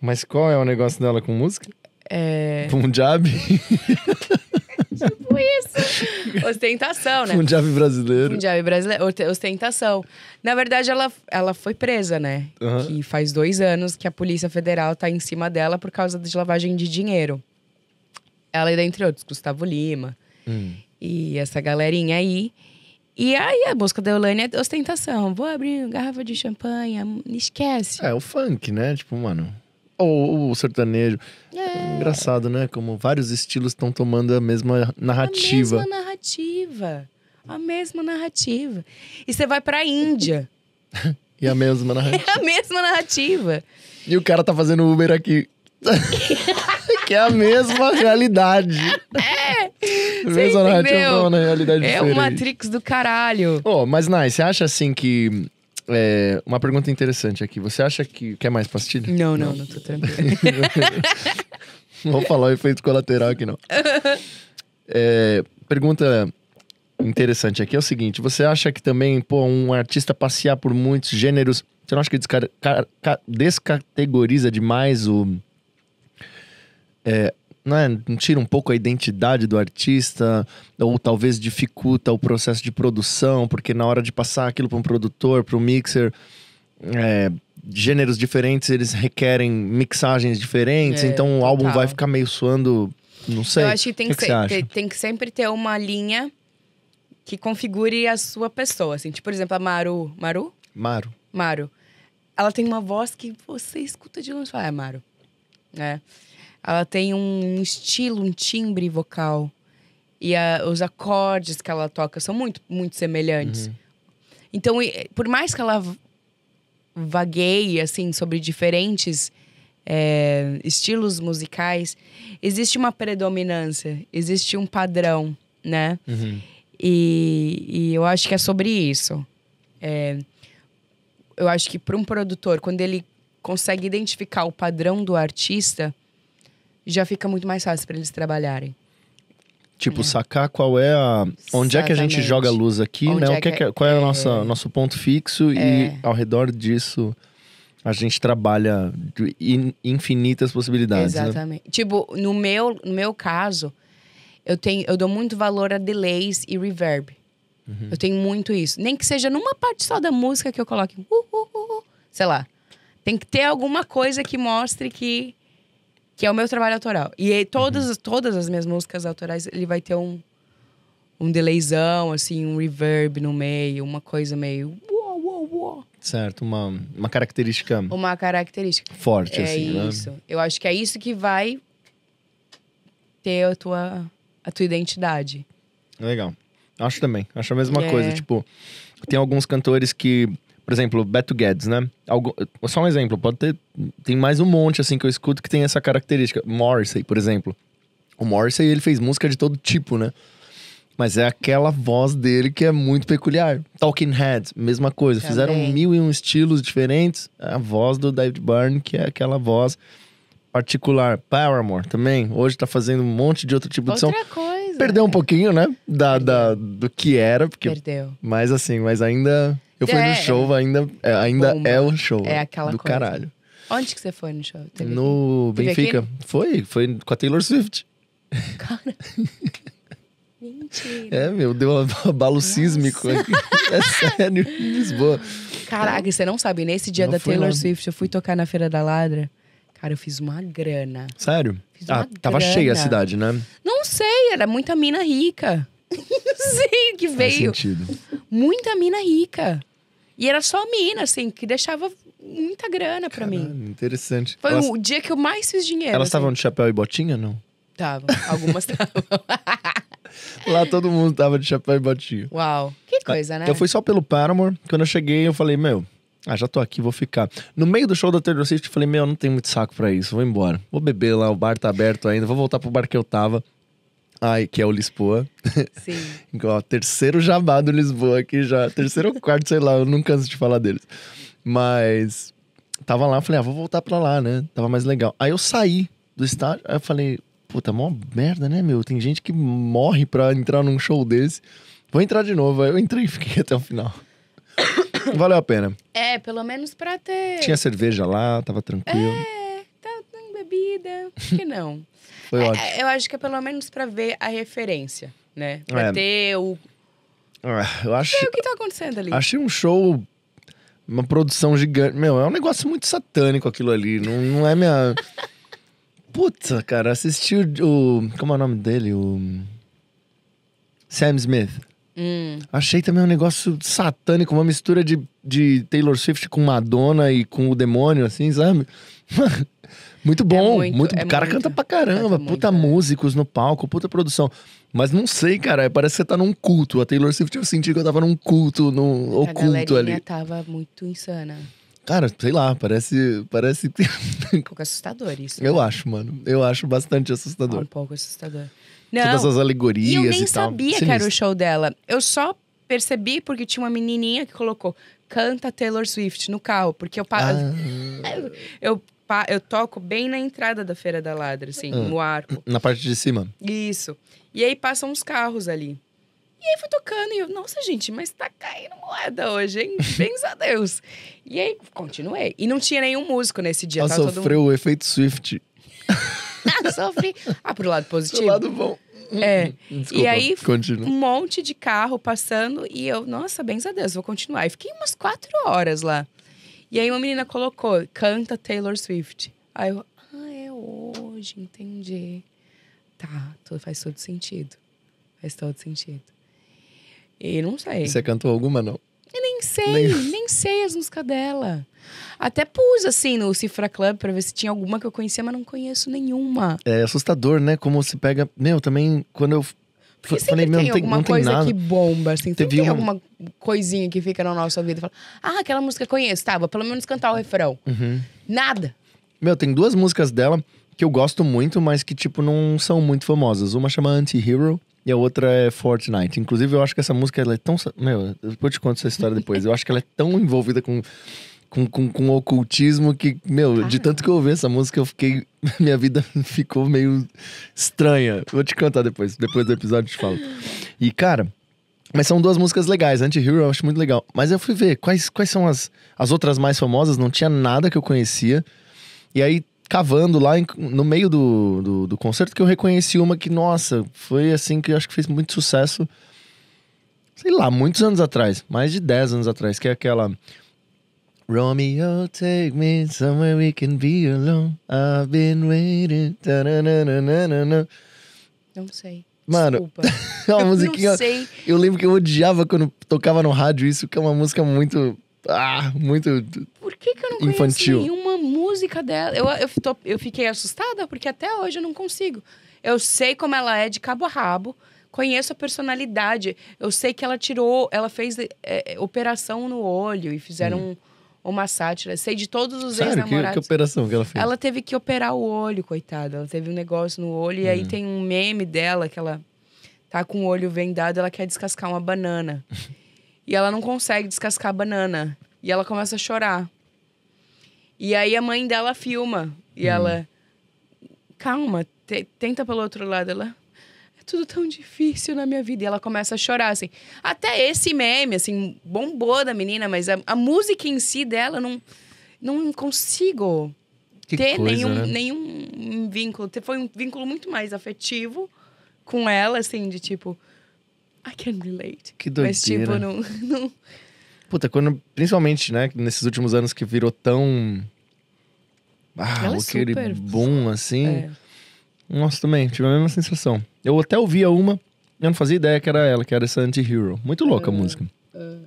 Mas qual é o negócio dela com música? É. Punjab? *laughs* tipo isso. Ostentação, né? Punjab brasileiro. Punjab brasileiro. Ostentação. Na verdade, ela, ela foi presa, né? Uhum. Que faz dois anos que a Polícia Federal tá em cima dela por causa de lavagem de dinheiro. Ela e dentre outros, Gustavo Lima. Hum. E essa galerinha aí. E aí a música da Eulane é ostentação. Vou abrir garrafa de champanhe, esquece. É, o funk, né? Tipo, mano. Ou o sertanejo. É. Engraçado, né? Como vários estilos estão tomando a mesma narrativa. A mesma narrativa. A mesma narrativa. E você vai pra Índia. *laughs* e a mesma narrativa. *laughs* É a mesma narrativa. E o cara tá fazendo Uber aqui. *laughs* que é a mesma *laughs* realidade. É! Mesma narrativa na realidade É o Matrix do caralho. Oh, mas, Nai, você acha assim que. É, uma pergunta interessante aqui. Você acha que. Quer mais pastilha? Não, não, não, não tô tranquilo. *laughs* vou falar o efeito colateral aqui, não. É, pergunta interessante aqui é o seguinte: você acha que também, pô, um artista passear por muitos gêneros, você não acha que descategoriza demais o, é, né, tira um pouco a identidade do artista, ou talvez dificulta o processo de produção, porque na hora de passar aquilo para um produtor, para um mixer, é, gêneros diferentes, eles requerem mixagens diferentes, é, então o álbum tá. vai ficar meio suando, não sei. Eu acho que tem que, que, que, que, tem que sempre ter uma linha que configure a sua pessoa, assim. Tipo, por exemplo, a Maru... Maru? Maru. Maru. Ela tem uma voz que você escuta de longe e fala, é Maru. É ela tem um estilo, um timbre vocal. E a, os acordes que ela toca são muito, muito semelhantes. Uhum. Então, e, por mais que ela vagueie, assim, sobre diferentes é, estilos musicais, existe uma predominância, existe um padrão, né? Uhum. E, e, eu acho que é sobre isso. É, eu acho que para um produtor, quando ele consegue identificar o padrão do artista, já fica muito mais fácil para eles trabalharem. Tipo, é. sacar qual é a. Onde Exatamente. é que a gente joga a luz aqui, onde né? É, é que, que é, é- qual é o é. nossa, nosso ponto fixo e ao redor disso a gente trabalha infinitas possibilidades. Né? Exatamente. Né? Tipo, no meu, no meu caso, eu, tenho, eu dou muito valor a delays e reverb. Uhum. Eu tenho muito isso. Nem que seja numa parte só da música que eu coloque. Uh, uh, uh, uh sei lá. Tem que ter alguma coisa que mostre que que é o meu trabalho autoral. E aí, todas, uhum. todas as minhas músicas autorais, ele vai ter um, um delayzão, assim, um reverb no meio, uma coisa meio. Uou, uou, uou. Certo, uma, uma característica. Uma característica. Forte, é assim. É isso. Né? Eu acho que é isso que vai ter a tua, a tua identidade. Legal. Acho também. Acho a mesma é. coisa. Tipo, tem alguns cantores que por exemplo, Beto Guedes, né? Algo, só um exemplo, pode ter. Tem mais um monte, assim, que eu escuto que tem essa característica. Morrissey, por exemplo. O Morrissey, ele fez música de todo tipo, né? Mas é aquela voz dele que é muito peculiar. Talking Heads, mesma coisa. Também. Fizeram mil e um estilos diferentes. É a voz do David Byrne, que é aquela voz particular. Paramore também. Hoje tá fazendo um monte de outro tipo Outra de som. Coisa. Perdeu um pouquinho, né? Da, da, do que era. Porque... Perdeu. Mas assim, mas ainda eu fui é, no é. show, ainda, é, ainda é o show. É aquela do coisa. caralho. Onde que você foi no show? no Benfica. Aqui? Foi, foi com a Taylor Swift. Cara. *laughs* Mentira. É, meu, deu um abalo *laughs* Nossa. sísmico aqui. É sério, em Lisboa. Caraca, você não sabe, nesse dia não da Taylor lá. Swift, eu fui tocar na Feira da Ladra. Cara, eu fiz uma grana. Sério? Fiz ah, uma tava grana. cheia a cidade, né? Não sei, era muita mina rica. *laughs* Sim, que veio. Faz sentido. Muita mina rica. E era só mina, assim, que deixava muita grana para mim. Interessante. Foi elas... o dia que eu mais fiz dinheiro. Elas assim. estavam assim. de chapéu e botinha, não? Estavam. Algumas estavam. *laughs* Lá todo mundo tava de chapéu e botinha. Uau, que ah, coisa, né? Eu fui só pelo Paramore. Quando eu cheguei, eu falei, meu, ah, já tô aqui, vou ficar. No meio do show da Taylor Swift, eu falei, meu, não tenho muito saco para isso, vou embora. Vou beber lá, o bar tá aberto ainda, vou voltar pro bar que eu tava. Ai, que é o Lisboa. Sim. *laughs* Ó, terceiro jabá do Lisboa aqui já. Terceiro ou quarto, sei lá, eu não canso de falar deles. Mas tava lá, falei, ah, vou voltar pra lá, né? Tava mais legal. Aí eu saí do estádio, aí eu falei, puta, mó merda, né, meu? Tem gente que morre pra entrar num show desse. Vou entrar de novo. Aí eu entrei e fiquei até o final. *coughs* Valeu a pena. É, pelo menos pra ter. Tinha cerveja lá, tava tranquilo. É, tá com tá, bebida. Por que não? Foi é, Eu acho que é pelo menos para ver a referência, né? Pra é. ter o. É, eu acho. o que tá acontecendo ali. Achei um show. Uma produção gigante. Meu, é um negócio muito satânico aquilo ali. Não, não é minha. *laughs* Puta, cara, assisti o, Como é o nome dele? O. Sam Smith. Hum. Achei também um negócio satânico, uma mistura de, de Taylor Swift com Madonna e com o demônio, assim, sabe? Muito é bom, é muito, muito. É o cara muito, canta pra caramba, canta puta muito, é. músicos no palco, puta produção. Mas não sei, cara, parece que você tá num culto. A Taylor Swift eu senti que eu tava num culto, num a oculto ali. A tava muito insana. Cara, sei lá, parece. parece... *laughs* um pouco assustador isso. Eu né? acho, mano. Eu acho bastante assustador. um pouco assustador. Tipo não. Todas as alegorias e eu nem e sabia Sinistro. que era o show dela. Eu só percebi porque tinha uma menininha que colocou canta Taylor Swift no carro, porque eu ah. eu eu toco bem na entrada da Feira da Ladra, assim, hum. no arco. Na parte de cima. Isso. E aí passam uns carros ali. E aí fui tocando e eu, nossa, gente, mas tá caindo moeda hoje, hein? *laughs* Bens a Deus. E aí continuei. E não tinha nenhum músico nesse dia. Ela tava sofreu o efeito Swift. *laughs* Sofri. Ah, pro lado positivo. Pro lado bom. É. *laughs* Desculpa, e aí, continua. um monte de carro passando e eu, nossa, bens a Deus, vou continuar. E fiquei umas quatro horas lá. E aí uma menina colocou, canta Taylor Swift. Aí eu, ah, é hoje, entendi. Tá, tudo, faz todo sentido. Faz todo sentido. E não sei. Você cantou alguma, não? Eu nem sei, nem... *laughs* nem sei as músicas dela. Até pus, assim, no Cifra Club pra ver se tinha alguma que eu conhecia, mas não conheço nenhuma. É assustador, né? Como se pega... Meu, também, quando eu porque sempre falei, tem, não tem alguma tem coisa nada. que bomba, assim. Sempre Teve tem uma... alguma coisinha que fica na nossa vida. Fala, ah, aquela música conheço, tá, vou pelo menos cantar o refrão. Uhum. Nada. Meu, tem duas músicas dela que eu gosto muito, mas que, tipo, não são muito famosas. Uma chama Anti-Hero e a outra é Fortnite. Inclusive, eu acho que essa música, ela é tão... Meu, eu te conto essa história depois. eu acho que ela é tão envolvida com com, com, com ocultismo que, meu, de tanto que eu ouvi essa música, eu fiquei. *laughs* Minha vida *laughs* ficou meio estranha. Vou te cantar depois. Depois do episódio eu te falo. E, cara, mas são duas músicas legais. Anti-Hero eu acho muito legal. Mas eu fui ver quais, quais são as, as outras mais famosas. Não tinha nada que eu conhecia. E aí, cavando lá em, no meio do, do, do concerto, que eu reconheci uma que, nossa, foi assim que eu acho que fez muito sucesso. Sei lá, muitos anos atrás. Mais de 10 anos atrás. Que é aquela... Romeo, take me somewhere we can be alone. I've been waiting. na Não sei. Mano, é *laughs* uma musiquinha. Não sei. Eu lembro que eu odiava quando tocava no rádio isso, que é uma música muito. Ah, muito. Por que, que eu não infantil. conheço nenhuma música dela? Eu, eu, tô, eu fiquei assustada porque até hoje eu não consigo. Eu sei como ela é de cabo a rabo conheço a personalidade. Eu sei que ela tirou, ela fez é, operação no olho e fizeram hum uma sátira. Sei de todos os ex-namorados. Que, que operação que ela fez? Ela teve que operar o olho, coitada. Ela teve um negócio no olho. Uhum. E aí hum. tem um meme dela que ela tá com o olho vendado, ela quer descascar uma banana. *laughs* e ela não consegue descascar a banana. E ela começa a chorar. E aí a mãe dela filma. E uhum. ela. Calma, te, tenta pelo outro lado. Ela tudo tão difícil na minha vida. E ela começa a chorar, assim. Até esse meme, assim, bombou da menina, mas a, a música em si dela não, não consigo que ter coisa, nenhum, né? nenhum vínculo. Foi um vínculo muito mais afetivo com ela, assim, de tipo. I can relate. Que doideira. Mas, tipo, não. *laughs* não... Puta, quando, principalmente, né, nesses últimos anos que virou tão. Ah, ela é aquele super... boom, assim. É. Nossa, também, tive a mesma sensação. Eu até ouvia uma, eu não fazia ideia que era ela, que era essa anti-hero. Muito louca a ah, música. Ah.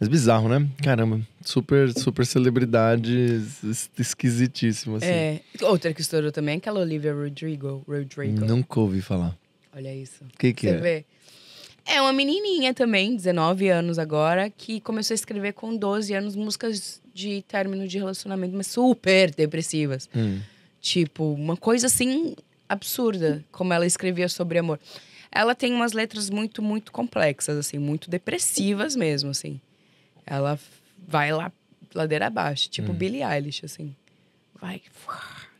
Mas bizarro, né? Caramba, super, super celebridades esquisitíssimas. Assim. É. Outra que estourou também é aquela Olivia Rodrigo. Rodrigo. Nunca ouvi falar. Olha isso. O que que Você é? vê? É uma menininha também, 19 anos agora, que começou a escrever com 12 anos músicas de término de relacionamento, mas super depressivas. Hum. Tipo, uma coisa assim absurda como ela escrevia sobre amor. Ela tem umas letras muito, muito complexas, assim, muito depressivas mesmo, assim. Ela vai lá, ladeira abaixo, tipo hum. Billie Eilish, assim. Vai.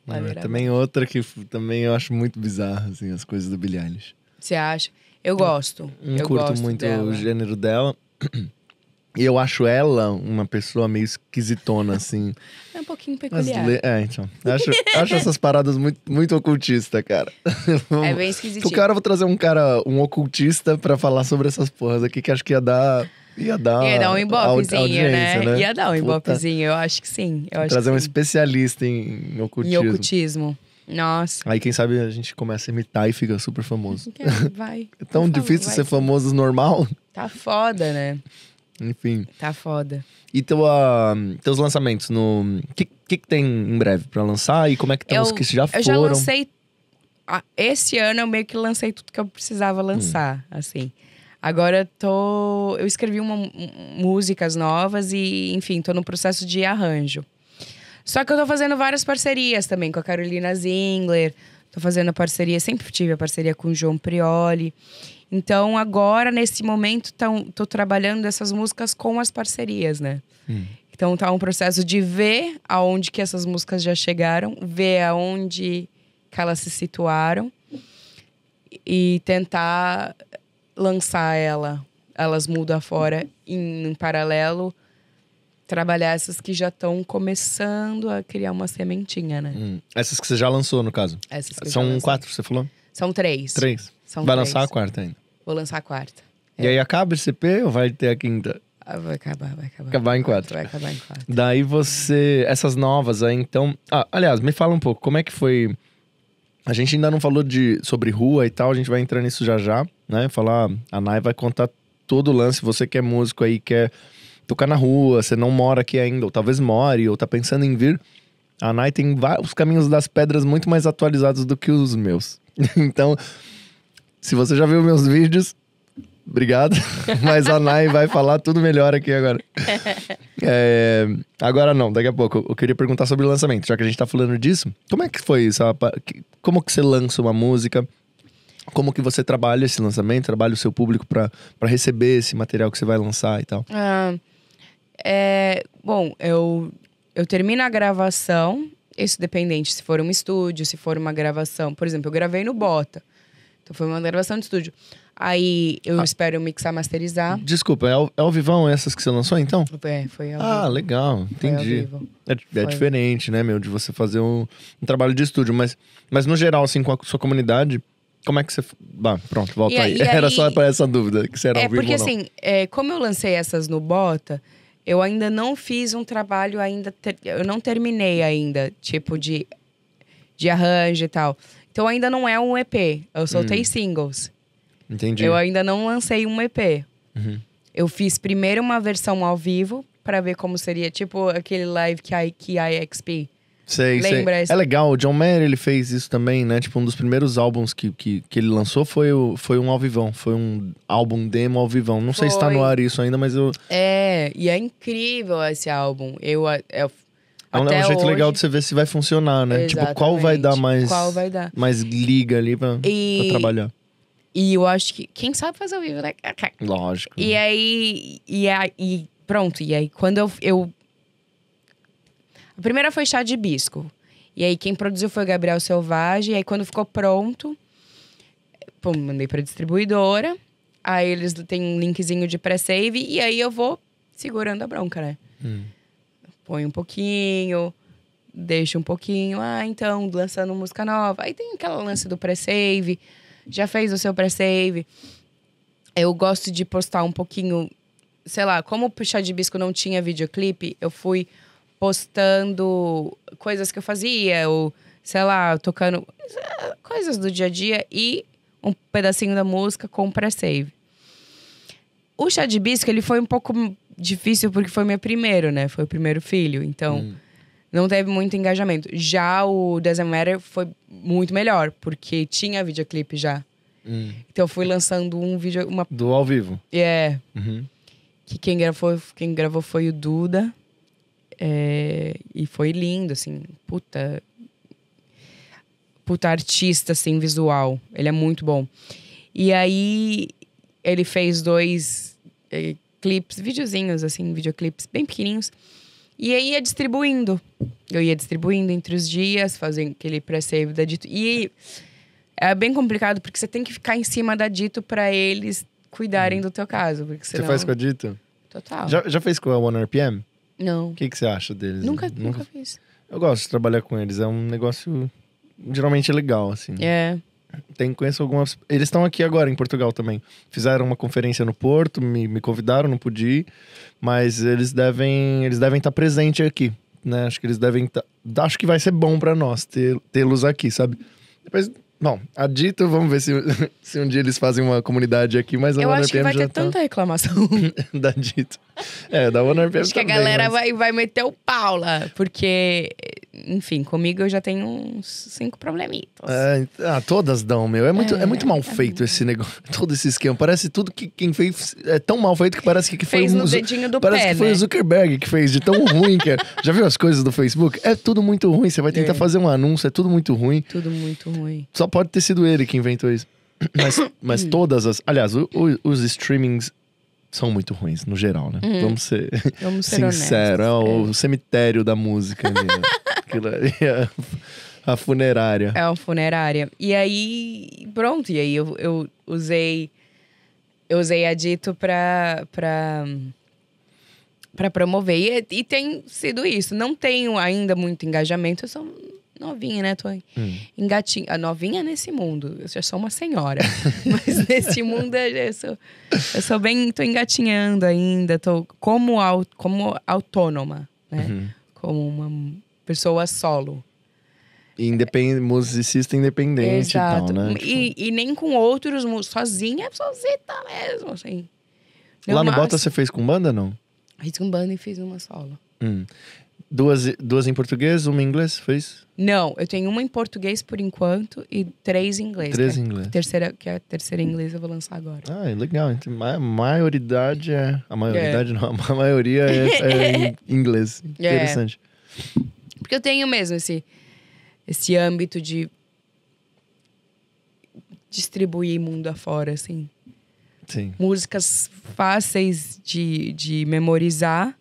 É ladeira é, também abaixo. outra que também eu acho muito bizarra, assim, as coisas do Billie Eilish. Você acha? Eu gosto. Eu, eu curto gosto muito dela. o gênero dela. E eu acho ela uma pessoa meio esquisitona, assim. É um pouquinho peculiar. Le... É, então. Acho, acho essas paradas muito, muito ocultista, cara. *laughs* É bem esquisito. O cara, eu vou trazer um cara, um ocultista, para falar sobre essas porras aqui, que acho que ia dar. Ia dar, ia dar um embopezinho, né? né? Ia dar um embopezinho, eu acho que sim. Eu acho trazer um sim. especialista em ocultismo. Em ocultismo. Nossa. Aí, quem sabe, a gente começa a imitar e fica super famoso. Vai. *laughs* é tão difícil ser famoso normal. Tá foda, né? Enfim. Tá foda. E tua, ah, teus lançamentos no. O que, que, que, tem em breve para lançar e como é que estão eu, os que já foram? Eu já lancei. Ah, esse ano eu meio que lancei tudo que eu precisava hum. lançar, hum. assim. Agora tô. Eu escrevi uma, músicas novas e, enfim, tô no processo de arranjo. Só que eu tô fazendo várias parcerias também com a Carolina Zingler. Tô fazendo a parceria, sempre tive a parceria com o João Prioli. Então, agora, nesse momento, tão, tô trabalhando essas músicas com as parcerias, né? Hum. Então, tá um processo de ver aonde que essas músicas já chegaram, ver aonde que elas se situaram e tentar lançar ela. Elas mudam fora em, em paralelo trabalhar essas que já estão começando a criar uma sementinha, né? Hum. Essas que você já lançou, no caso? Essas que São quatro, você falou? São três. Três. São Vai três. lançar a quarta ainda. Vou lançar a quarta. É. E aí acaba esse EP ou vai ter a quinta? Ah, vai acabar, vai acabar. Acabar em quatro. Vai acabar em quatro. Daí você. Essas novas aí, então. Ah, aliás, me fala um pouco, como é que foi. A gente ainda não falou de, sobre rua e tal, a gente vai entrar nisso já já, né? Falar, a Nai vai contar todo o lance. Você que é músico aí, quer tocar na rua, você não mora aqui ainda, ou talvez more, ou tá pensando em vir. A Nai tem os caminhos das pedras muito mais atualizados do que os meus. *laughs* então, se você já viu meus vídeos, obrigado. *laughs* Mas a Nai vai falar tudo melhor aqui agora. *laughs* É, agora não, daqui a pouco. Eu queria perguntar sobre o lançamento, já que a gente tá falando disso. Como é que foi isso? Como que você lança uma música? Como que você trabalha esse lançamento? Trabalha o seu público para receber esse material que você vai lançar e tal? Ah, é, bom, eu, eu termino a gravação. Isso dependente, se for um estúdio, se for uma gravação. Por exemplo, eu gravei no Bota. Foi uma gravação de estúdio. Aí eu ah. espero mixar, masterizar. Desculpa, é ao, é vivão essas que você lançou então? É, foi ao Ah, vivo. legal, entendi. É, é diferente, né, meu, de você fazer um, um, trabalho de estúdio, mas, mas no geral, assim, com a sua comunidade, como é que você. Bah, pronto, volta aí. *laughs* era só para essa dúvida, que você era é, ao vivo. Porque, ou não. assim, é, como eu lancei essas no Bota, eu ainda não fiz um trabalho, ainda. Ter... Eu não terminei ainda, tipo, de, de arranjo e tal. Então ainda não é um EP. Eu soltei hum. singles. Entendi. Eu ainda não lancei um EP. Uhum. Eu fiz primeiro uma versão ao vivo para ver como seria, tipo aquele live que a, que a IXP. Sei, Lembra sei. Esse... É legal, o John Mayer ele fez isso também, né? Tipo, um dos primeiros álbuns que, que, que ele lançou foi, o, foi um ao vivão. Foi um álbum demo ao vivão. Não foi. sei se tá no ar isso ainda, mas eu. É, e é incrível esse álbum. Eu, eu é um jeito hoje. legal de você ver se vai funcionar, né? Exatamente. Tipo, qual vai dar mais. Qual vai dar. Mais liga ali pra, e... pra trabalhar. E eu acho que. Quem sabe fazer ao vivo, né? *laughs* Lógico. E aí. E aí. Pronto. E aí, quando eu, eu. A primeira foi chá de bisco. E aí, quem produziu foi o Gabriel Selvagem. E aí, quando ficou pronto, pô, mandei pra distribuidora. Aí, eles têm um linkzinho de pré-save. E aí, eu vou segurando a bronca, né? Hum põe um pouquinho, deixa um pouquinho. Ah, então, lançando música nova. Aí tem aquela lance do pré-save. Já fez o seu pré-save. Eu gosto de postar um pouquinho. Sei lá, como o Chá de Bisco não tinha videoclipe, eu fui postando coisas que eu fazia, ou sei lá, tocando eh, coisas do dia a dia e um pedacinho da música com pré-save. O Chá de Bisco, ele foi um pouco difícil porque foi meu primeiro, né? Foi o primeiro filho. Então, hum. não teve muito engajamento. Já o Doesn't Matter foi muito melhor, porque tinha videoclipe já. Hum. Então, eu fui lançando um vídeo. Uma... Do ao vivo? É. Yeah. Uhum. Que quem gravou, quem gravou foi o Duda. É... E foi lindo, assim. Puta. Puta artista, assim, visual. Ele é muito bom. E aí, ele fez dois é, clips, videozinhos, assim, videoclipes bem pequenininhos. E aí ia distribuindo. Eu ia distribuindo entre os dias, fazendo aquele pré-save da Dito. E é bem complicado, porque você tem que ficar em cima da Dito para eles cuidarem uhum. do teu caso. Porque senão... Você faz com a Dito? Total. Já, já fez com a One RPM? Não. O que, que você acha deles? Nunca, nunca, nunca fiz. Eu gosto de trabalhar com eles, é um negócio geralmente legal, assim. É. Tem, conheço algumas. Eles estão aqui agora em Portugal também. Fizeram uma conferência no Porto, me, me convidaram, não pude ir, mas eles devem eles devem estar tá presentes aqui, né? Acho que eles devem tá... acho que vai ser bom para nós tê-los aqui, sabe? Depois, bom, a dito, vamos ver se, *laughs* se um dia eles fazem uma comunidade aqui, mas a Eu acho que vai ter tanta reclamação *laughs* da dito. É, da OneRPM Acho também, que a galera mas... vai, vai meter o pau lá, porque, enfim, comigo eu já tenho uns cinco probleminhas. É, ah, todas dão, meu. É muito, é, é muito mal é. feito esse negócio, *laughs* todo esse esquema. Parece tudo que quem fez é tão mal feito que parece que, que fez foi no dedinho do Parece pé, que né? foi o né? Zuckerberg que fez, de tão *laughs* ruim que é. Já viu as coisas do Facebook? É tudo muito ruim, você vai tentar é. fazer um anúncio, é tudo muito ruim. Tudo muito ruim. Só pode ter sido ele que inventou isso. *coughs* Mas, mas *coughs* todas as. Aliás, o, o, os streamings são muito ruins, no geral, né? Uhum. Vamos ser, Vamos ser sinceros. é o é. cemitério da música né? *laughs* Aquilo ali é a funerária. É a funerária. E aí, pronto. E aí eu, eu usei... Eu usei a Dito pra... pra para promover e, e tem sido isso não tenho ainda muito engajamento eu sou novinha, né? Tô hum. engatinha. A ah, novinha nesse mundo. Eu já sou uma senhora. *laughs* mas nesse mundo eu sou, eu sou bem. tô engatinhando ainda. Tô como, como autônoma, né? Uhum. Como uma pessoa solo. Independ... Musicista independente Exato. e tal, né? E, tipo e nem com outros músicos. Sozinha, é sozita mesmo, assim. Lá no, no Bota você fez com banda, não? Fiz com banda e fiz uma solo. Hum. Duas, duas em português, uma em inglês, foi isso? Não, eu tenho uma em português por enquanto e três em inglês. Três é em inglês. Terceira, que é a terceira em inglês eu vou lançar agora. Ah, é legal. Então, a maioridade é. A maioridade é. não, a maioria é, é *laughs* em inglês. É. Interessante. Porque eu tenho mesmo esse, esse âmbito de distribuir mundo afora, assim. Sim. Músicas fáceis de, de memorizar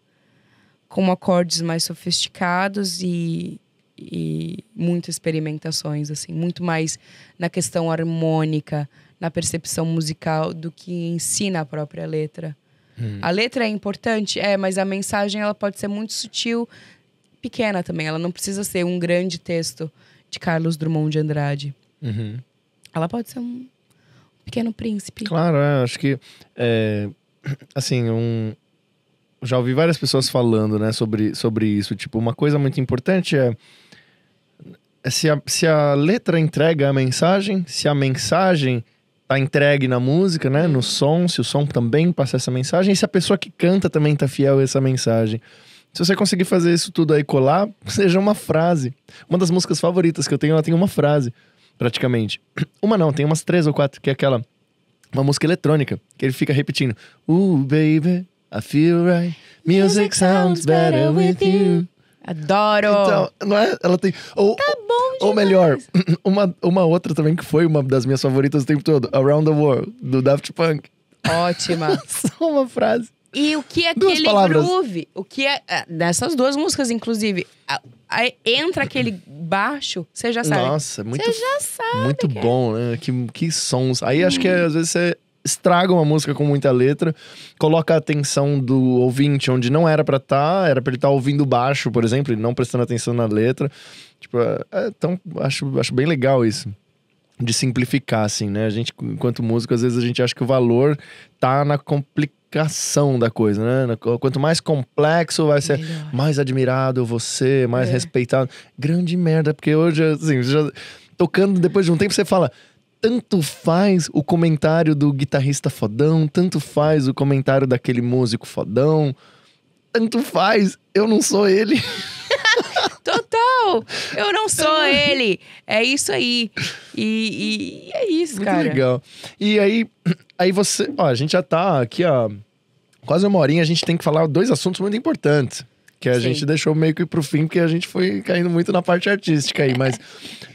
com acordes mais sofisticados e, e muitas experimentações, assim, muito mais na questão harmônica, na percepção musical do que ensina a própria letra. Hum. A letra é importante, é, mas a mensagem ela pode ser muito sutil, pequena também. Ela não precisa ser um grande texto de Carlos Drummond de Andrade. Uhum. Ela pode ser um pequeno príncipe. Claro, é, acho que é, assim um, já ouvi várias pessoas falando, né, sobre, sobre isso. Tipo, uma coisa muito importante é, é se, a, se a letra entrega a mensagem, se a mensagem tá entregue na música, né, no som, se o som também passa essa mensagem, e se a pessoa que canta também tá fiel a essa mensagem. Se você conseguir fazer isso tudo aí colar, *laughs* seja uma frase. Uma das músicas favoritas que eu tenho, ela tem uma frase, praticamente. *clears throat* Uma não, tem umas três ou quatro, que é aquela. Uma música eletrônica, que ele fica repetindo. Uh, baby, I feel right. Music sounds better with you. Adoro! Então, não é? Ela tem. Ou, tá bom Ou melhor, *clears throat* uma, uma outra também que foi uma das minhas favoritas o tempo todo: Around the World, do Daft Punk. Ótima! *laughs* Só uma frase. E o que é aquele groove, o que é, é. Dessas duas músicas, inclusive, a, a, entra aquele baixo, você já sabe. Nossa, é muito. Você já sabe. Muito bom, né? Que, que sons. Aí hum. acho que uhum. às vezes você estraga uma música com muita letra, coloca a atenção do ouvinte onde não era para estar, tá, era para ele estar tá ouvindo baixo, por exemplo, e não prestando atenção na letra. Tipo, é, é, então acho, acho bem legal isso de simplificar, assim, né? A gente, enquanto músico, às vezes a gente acha que o valor tá na complicação da coisa, né? Quanto mais complexo vai ser, Melhor. mais admirado você, mais é. respeitado. Grande merda, porque hoje, assim, já, tocando depois de um tempo, você fala tanto faz o comentário do guitarrista fodão, tanto faz o comentário daquele músico fodão, tanto faz, eu não sou ele. *laughs* Total! Eu não sou ele! É isso aí. E, e, é isso, Muito cara. legal. E aí, aí você. Ó, a gente já tá aqui, ó. Quase uma horinha, a gente tem que falar dois assuntos muito importantes que a Sim. gente deixou meio que pro fim, porque a gente foi caindo muito na parte artística aí, mas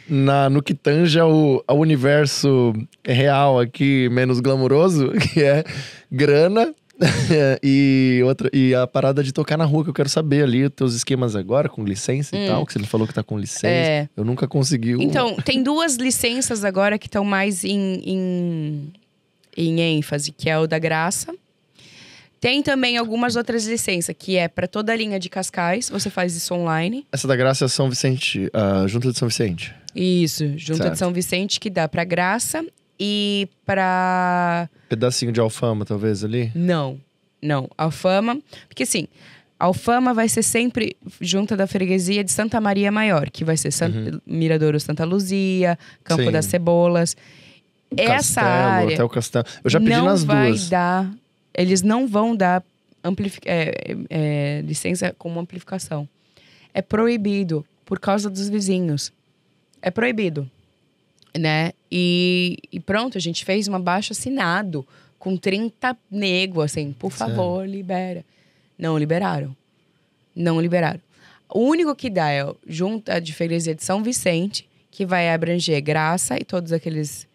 na, no que tange ao, ao universo real aqui, menos glamuroso, *laughs* que é grana, *laughs* e, outra, e a parada de tocar na rua, que eu quero saber ali, os teus esquemas agora, com licença hum. e tal, que você falou que tá com licença. É. Eu nunca consegui. Uma. Então, tem duas licenças agora que estão mais em, em, em ênfase, que é o da graça tem também algumas outras licenças, que é para toda a linha de Cascais, você faz isso online. Essa da Graça é São Vicente, uh, Junta de São Vicente. Isso, Junta certo. de São Vicente, que dá para Graça e para. Pedacinho de Alfama, talvez ali? Não, não. Alfama, porque assim, Alfama vai ser sempre junta da freguesia de Santa Maria Maior, que vai ser San... uhum. Miradouro Santa Luzia, Campo Sim. das Cebolas. Castelo, Essa área. Até o castelo. Eu já pedi nas duas. vai dar eles não vão dar é, é, licença como amplificação. É proibido por causa dos vizinhos. É proibido, né? E, e pronto, a gente fez uma baixa assinado com 30 nego, assim, por favor, libera. Não liberaram. Não liberaram. O único que dá é junta de freguesia de São Vicente, que vai abranger Graça e todos aqueles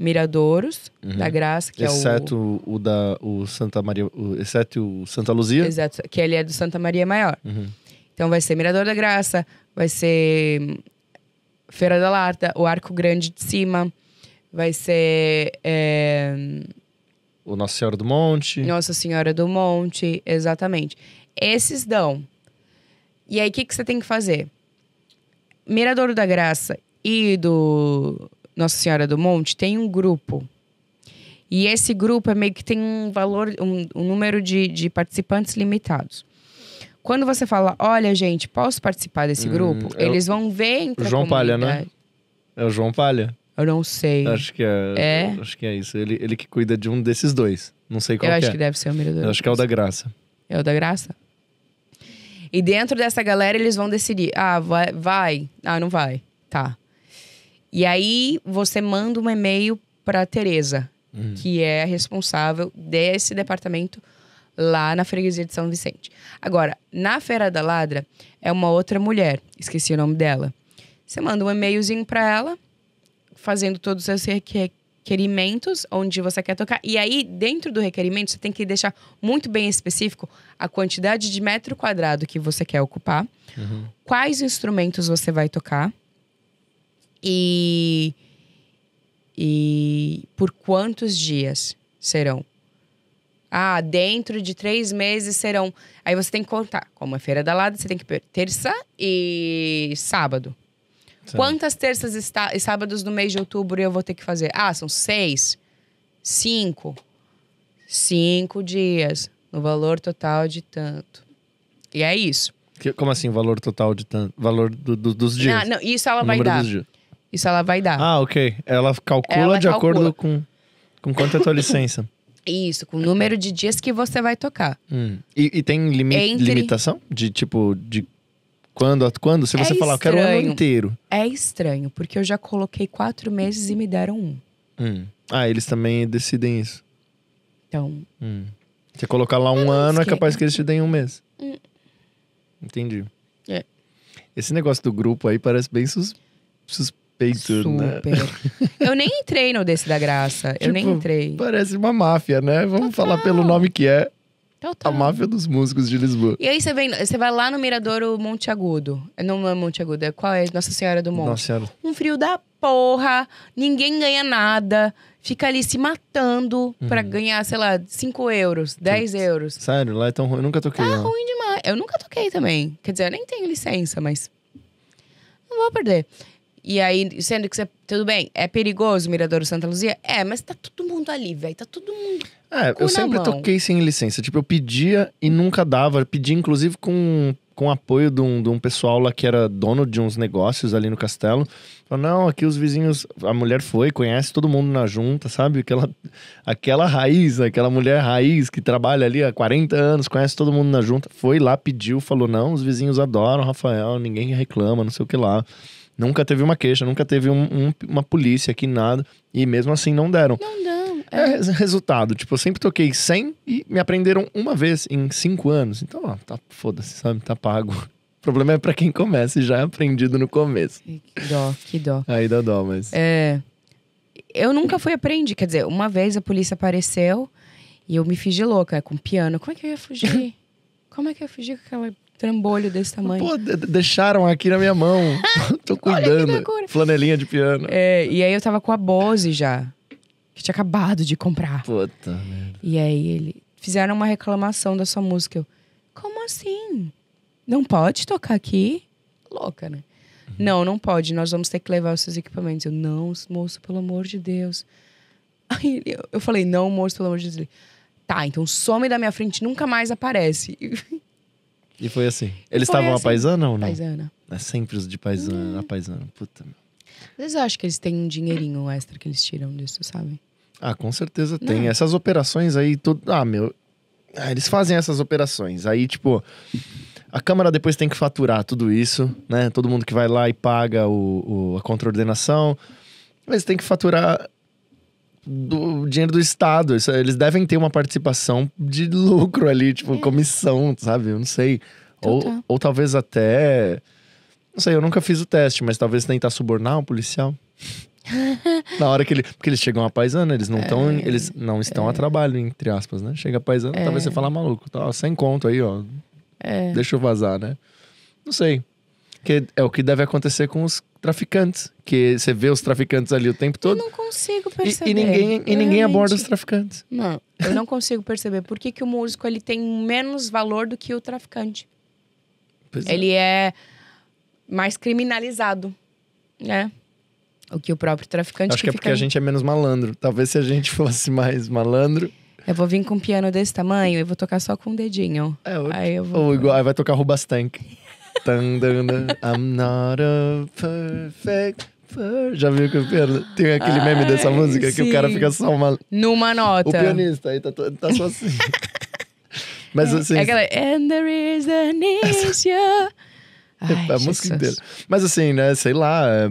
Miradouros uhum. da Graça, que exceto é o... o da o Santa Maria, o, exceto o Santa Luzia. Exato, que ele é do Santa Maria Maior. Uhum. Então vai ser Mirador da Graça, vai ser hum, Feira da Lata, o Arco Grande de Cima, vai ser é... o Nossa Senhora do Monte. Nossa Senhora do Monte, exatamente. Esses dão. E aí o que que você tem que fazer? Mirador da Graça e do nossa Senhora do Monte tem um grupo. E esse grupo é meio que tem um valor, um, um número de, de participantes limitados. Quando você fala, olha, gente, posso participar desse hum, grupo? É eles vão ver entre João Palha, né? É o João Palha. Eu não sei. Acho que é. é? Acho que é isso. Ele, ele que cuida de um desses dois. Não sei qual eu é. Eu acho que deve ser o Mirador. Eu acho que é o da Graça. É o da Graça? E dentro dessa galera, eles vão decidir. Ah, vai. vai. Ah, não vai. Tá. E aí você manda um e-mail para Tereza, uhum. que é a responsável desse departamento lá na freguesia de São Vicente. Agora, na Feira da Ladra é uma outra mulher, esqueci o nome dela. Você manda um e-mailzinho para ela, fazendo todos os seus requerimentos, onde você quer tocar. E aí, dentro do requerimento, você tem que deixar muito bem específico a quantidade de metro quadrado que você quer ocupar, uhum. quais instrumentos você vai tocar e, e por quantos dias serão? Ah, dentro de três meses serão. Aí você tem que contar. Como é Feira da Lada, você tem que ter terça e sábado. Sim. Quantas terças e sábados no mês de outubro eu vou ter que fazer? Ah, são seis? Cinco? Cinco dias. No valor total de tanto. E é isso. Que, como assim, valor total de tanto? Valor do, do, dos dias? Não, não isso ela o vai dar. Isso ela vai dar. Ah, ok. Ela calcula ela de calcula. acordo com, com quanto é a tua *laughs* licença. Isso, com o número de dias que você vai tocar. Hum. E, e, tem limi Entre... limitação? De tipo, de quando a quando? Se você é falar, estranho. eu quero o ano inteiro. É estranho, porque eu já coloquei quatro meses e me deram um. Hum. Ah, eles também decidem isso. Então. Hum. Você colocar lá um ano, é capaz que eles te deem um mês. Hum. Entendi. É. Esse negócio do grupo aí parece bem sus, sus né? Super. né? Eu nem entrei no desse da graça. Tipo, eu nem tipo, entrei. Parece uma máfia, né? Vamos Total. falar pelo nome que é. Total. A máfia dos músicos de Lisboa. E aí você vem, você vai lá no Miradouro Monte Agudo. Não é Monte Agudo, é qual é? Nossa Senhora do Monte. Nossa Senhora. Um frio da porra, ninguém ganha nada. Fica ali se matando uhum. para ganhar, sei lá, 5 euros, 10 euros. Sério, lá é tão ruim. Eu nunca toquei. Tá não. ruim demais. Eu nunca toquei também. Quer dizer, eu nem tenho licença, mas. Não vou perder. E aí, sendo que você, tudo bem, é perigoso o Mirador Santa Luzia? É, mas tá todo mundo ali, velho. Tá todo mundo. É, eu sempre mão. toquei sem licença. Tipo, eu pedia e nunca dava. pedi pedia, inclusive, com, com apoio de um, de um pessoal lá que era dono de uns negócios ali no castelo. Falou, não, aqui os vizinhos. A mulher foi, conhece todo mundo na junta, sabe? Aquela, aquela raiz, aquela mulher raiz que trabalha ali há 40 anos, conhece todo mundo na junta. Foi lá, pediu, falou, não, os vizinhos adoram, Rafael, ninguém reclama, não sei o que lá. Nunca teve uma queixa, nunca teve um, um, uma polícia aqui, nada. E mesmo assim não deram. Não dão. É. é resultado. Tipo, eu sempre toquei 100 e me aprenderam uma vez em 5 anos. Então, ó, tá foda-se, sabe? Tá pago. O problema é para quem começa e já é aprendido no começo. Que dó, que dó. Aí dá dó, mas. É. Eu nunca fui aprendi. Quer dizer, uma vez a polícia apareceu e eu me fiz de louca, com piano. Como é que eu ia fugir? *laughs* Como é que eu ia fugir com aquela trambolho desse tamanho. Pô, deixaram aqui na minha mão. *laughs* Tô cuidando. Flanelinha de piano. É, e aí eu tava com a Bose já. Que tinha acabado de comprar. Puta merda. E aí ele. Fizeram uma reclamação da sua música. Eu, como assim? Não pode tocar aqui? Louca, né? Uhum. Não, não pode. Nós vamos ter que levar os seus equipamentos. Eu, não, moço, pelo amor de Deus. *laughs* Aí eu falei, não, moço, pelo amor de Deus. Ele, tá, então some da minha frente, nunca mais aparece. *laughs* E foi assim. Eles estavam assim. a paisana ou não? Paisana. É sempre os de paisana, é. a paisana. Puta. Às vezes eu acho que eles têm um dinheirinho extra que eles tiram disso, sabe? Ah, com certeza não. tem. Essas operações aí, tudo. Ah, meu. Ah, eles fazem essas operações. Aí, tipo, a Câmara depois tem que faturar tudo isso, né? Todo mundo que vai lá e paga o, o a contraordenação. Mas tem que faturar do dinheiro do Estado. Isso, é, eles devem ter uma participação de lucro ali, tipo, é. comissão, sabe? Eu não sei. ou, ou talvez até. Não sei, eu nunca fiz o teste, mas talvez tentar subornar um policial. *laughs* Na hora que ele. Porque eles chegam a paisana, eles não estão. É, eles não estão é. a trabalho, entre aspas, né? Chega a paisana, é. talvez você fala ah, maluco, tá, sem conto aí, ó. É. Deixa eu vazar, né? Não sei. Que é o que deve acontecer com os traficantes, que você vê os traficantes ali o tempo todo. Eu não consigo perceber. E, e ninguém, e ninguém aborda os traficantes. Não, eu não consigo perceber por que, que o músico ele tem menos valor do que o traficante. É. Ele é mais criminalizado, né? O que o próprio traficante. Acho que, que é porque a gente é menos malandro. Talvez se a gente fosse mais malandro. Eu vou vir com um piano desse tamanho e vou tocar só com um dedinho. É, eu... Aí eu vou... Ou igual, aí vai tocar Rubastank. I'm not a perfect já viu que eu Tem aquele meme Ai, dessa música sim. que o cara fica só uma. Numa nota. O pianista aí tá, tá só assim. *laughs* Mas é, assim. É aquela. And there is an *laughs* issue. *laughs* É Ai, a música inteira. Mas assim, né? Sei lá. É,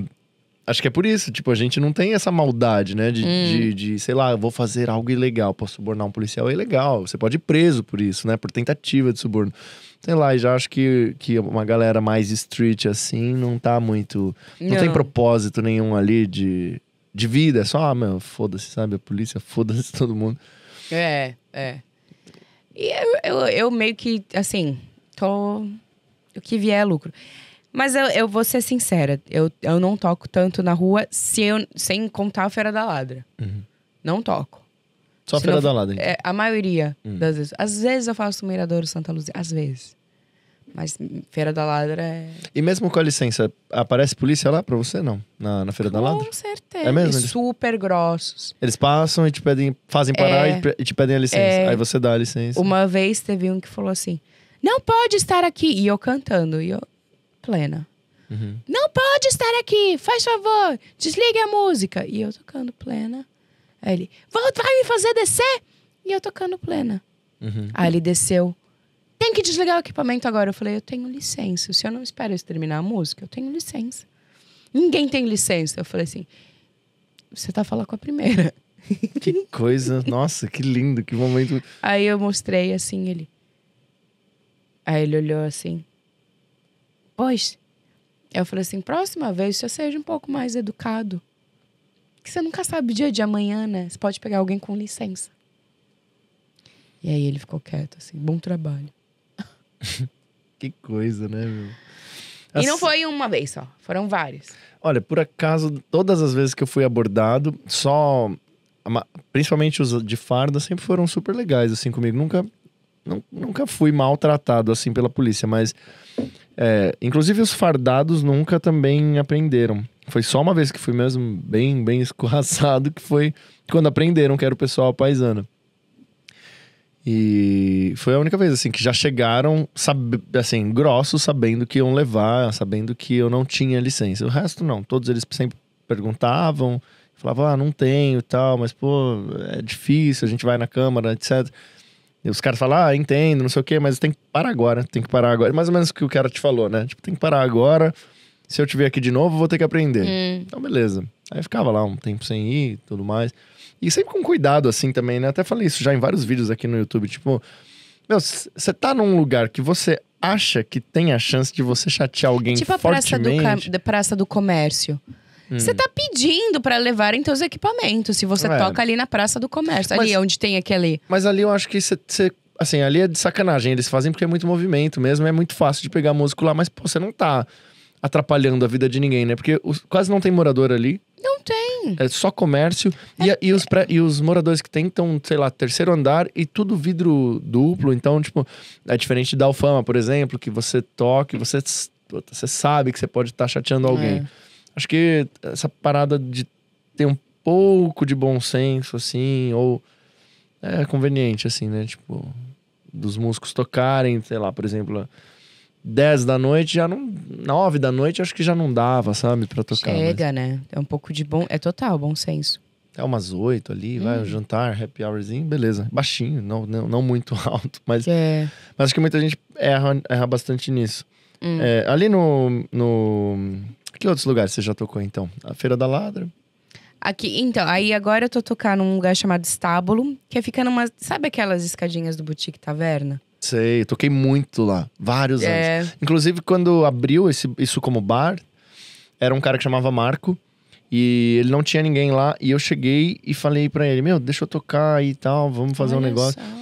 acho que é por isso. Tipo, a gente não tem essa maldade, né? De, hum. de, de, sei lá, vou fazer algo ilegal. Posso subornar um policial? É ilegal. Você pode ir preso por isso, né? Por tentativa de suborno sei lá, já acho que, que uma galera mais street assim não tá muito. Não, não tem propósito nenhum ali de, de vida, é só, ah, meu, foda-se, sabe? A polícia, *laughs* foda-se todo mundo. É, é. E eu, eu, eu, meio que, assim, tô. O que vier é lucro. Mas eu, eu vou ser sincera, eu, eu não toco tanto na rua se eu, sem contar a Feira da Ladra. Uhum. Não toco. Só a Feira da Lada. É, a maioria hum. das vezes. Às vezes eu faço Miradouro Santa Luzia, às vezes. Mas Feira da Ladra é. E mesmo com a licença, aparece polícia lá pra você, não? Na, na Feira com da Ladra? Com certeza. É mesmo? Eles... Super grossos. Eles passam e te pedem, fazem parar é... e te pedem a licença. É... Aí você dá a licença. Uma vez teve um que falou assim: Não pode estar aqui. E eu cantando, e eu plena. Uhum. Não pode estar aqui, faz favor, desligue a música. E eu tocando plena. Aí ele, volta, vai me fazer descer! E eu tocando plena. Uhum. Aí ele desceu. Tem que desligar o equipamento agora. Eu falei, eu tenho licença. Se eu não espero isso terminar a música, eu tenho licença. Ninguém tem licença. Eu falei assim, você tá falando com a primeira. *laughs* Que coisa, nossa, que lindo, que momento. Aí eu mostrei assim, ele. Aí ele olhou assim. Pois. Eu falei assim, próxima vez, se eu seja um pouco mais educado que você nunca sabe o dia de amanhã, né? Você pode pegar alguém com licença. E aí ele ficou quieto, assim, bom trabalho. *laughs* que coisa, né, meu? As... E não foi uma vez só, foram vários. Olha, por acaso, todas as vezes que eu fui abordado, só. Principalmente os de farda sempre foram super legais, assim, comigo. Nunca, nunca fui maltratado, assim, pela polícia, mas é, inclusive, os fardados nunca também aprenderam. Foi só uma vez que fui mesmo bem, bem escorraçado, que foi quando aprenderam que era o pessoal paisana. E foi a única vez, assim, que já chegaram, sabe, assim, grossos, sabendo que iam levar, sabendo que eu não tinha licença. O resto, não. Todos eles sempre perguntavam, falavam, ah, não tenho e tal, mas, pô, é difícil, a gente vai na Câmara, etc os caras falam, ah, entendo, não sei o quê, mas tem que parar agora, tem que parar agora. É mais ou menos o que o cara te falou, né? Tipo, tem que parar agora. Se eu tiver aqui de novo, vou ter que aprender. Hum. Então, beleza. Aí ficava lá um tempo sem ir e tudo mais. E sempre com cuidado, assim, também, né? Até falei isso já em vários vídeos aqui no YouTube. Tipo, meu, você tá num lugar que você acha que tem a chance de você chatear alguém tipo fortemente. Tipo a praça do, praça do comércio. Você hum. tá pedindo para levarem teus equipamentos, se você é. toca ali na Praça do Comércio, mas, ali onde tem aquele. Mas ali eu acho que você. Assim, ali é de sacanagem, eles fazem porque é muito movimento mesmo, é muito fácil de pegar músico lá, mas você não tá atrapalhando a vida de ninguém, né? Porque os, quase não tem morador ali. Não tem. É só comércio. É, e, e, os pré, e os moradores que tem estão, sei lá, terceiro andar e tudo vidro duplo. Então, tipo, é diferente da Alfama, por exemplo, que você toca, você, você sabe que você pode estar tá chateando alguém. É. Acho que essa parada de ter um pouco de bom senso, assim, ou é conveniente, assim, né? Tipo, dos músicos tocarem, sei lá, por exemplo, 10 da noite, já não. 9 da noite, acho que já não dava, sabe, pra tocar. Né? Chega, mas... né? É um pouco de bom. É total bom senso. É umas 8 ali, hum. vai, uhum. jantar, happy hourzinho, beleza. Baixinho, não, não, não muito *laughs* alto, mas. É. Mas acho que muita gente erra, erra bastante nisso. Hum. É, ali no, no que outros lugares você já tocou, então? A Feira da Ladra? Aqui, então, aí agora eu tô tocando num lugar chamado Estábulo, que fica numa. Sabe aquelas escadinhas do Boutique Taverna? Sei, toquei muito lá, vários é... anos. Inclusive, quando abriu esse, isso como bar, era um cara que chamava Marco. E ele não tinha ninguém lá. E eu cheguei e falei para ele: Meu, deixa eu tocar e tal, vamos fazer Olha um negócio. Só.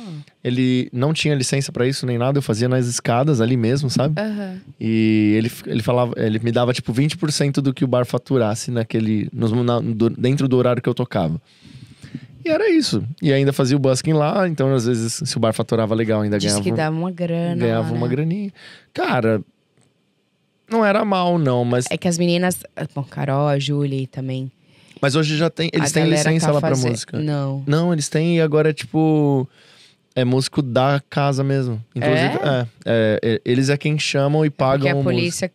Ele não tinha licença para isso nem nada, eu fazia nas escadas ali mesmo, sabe? Uhum. E ele, ele falava, ele me dava tipo 20% do que o bar faturasse naquele. Nos, na, do, dentro do horário que eu tocava. E era isso. E ainda fazia o busking lá, então às vezes, se o bar faturava legal, ainda Diz ganhava. que dava uma grana. Ganhava lá, né? uma graninha. Cara, não era mal, não, mas. É que as meninas. Bom, Carol, a Julie também. Mas hoje já tem. Eles a têm licença tá lá pra música. Não. Não, eles têm e agora, é, tipo. É músico da casa mesmo. Inclusive, é? É, é, eles é quem chamam e pagam. É porque a polícia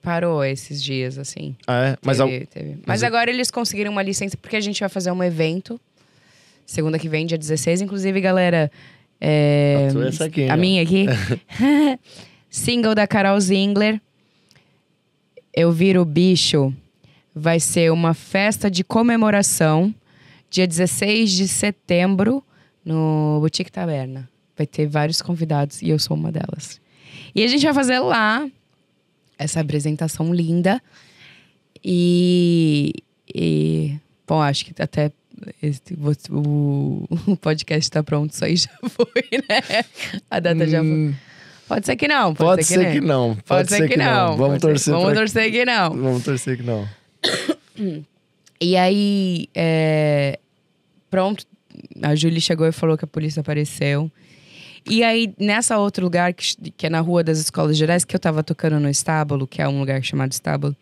parou esses dias, assim. Ah, é, mas. teve. Mas, mas agora eles conseguiram uma licença, porque a gente vai fazer um evento. Segunda que vem, dia 16. Inclusive, galera. É, é, essa aqui, a ó. Né? minha aqui. *laughs* Single da Carol Zingler. Eu Viro Bicho vai ser uma festa de comemoração, dia 16 de setembro, no Boutique Taberna. Vai ter vários convidados e eu sou uma delas. E a gente vai fazer lá essa apresentação linda. E. e bom, acho que até. o, o, podcast está pronto, isso aí já foi, né? A data hum. já foi. Hum. Pode ser que não. Pode, pode ser, que, ser que, não. Pode, pode ser, ser, que, não. não. Vamos, torcer, vamos torcer que não. Vamos torcer que não. *coughs* E aí, é... pronto, a Julie chegou e falou que a polícia apareceu. E aí, nessa outro lugar, que, que é na Rua das Escolas Gerais, que eu tava tocando no estábulo, que é um lugar chamado estábulo,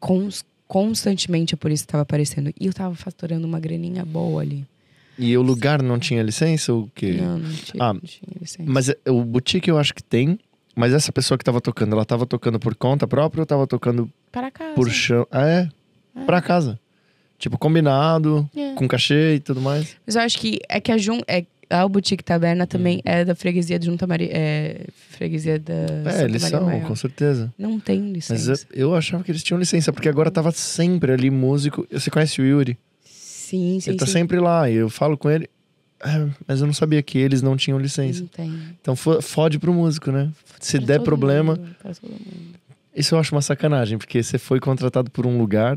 cons, constantemente a polícia tava aparecendo. E eu tava faturando uma graninha boa ali. E o lugar não tinha licença ou o quê? Não, não tinha, ah, não tinha licença. Mas é, o boutique eu acho que tem, mas essa pessoa que tava tocando, ela tava tocando por conta própria ou tava tocando... Para casa. Por chão... Ah, é? é. Pra casa. Tipo, combinado, é. com cachê e tudo mais. Mas eu acho que é que a Jun. É, a Boutique Taberna também hum. é da freguesia de Junta Maria. É, freguesia da. É, Santa eles Maria são, Maior. com certeza. Não tem licença. Mas eu, eu, achava que eles tinham licença, porque agora tava sempre ali músico. Você conhece o Yuri? Sim, sim. Ele tá sim. sempre lá, e eu falo com ele. É, mas eu não sabia que eles não tinham licença. Não tem. Então fode pro músico, né? Se der problema. Mundo, isso eu acho uma sacanagem, porque você foi contratado por um lugar,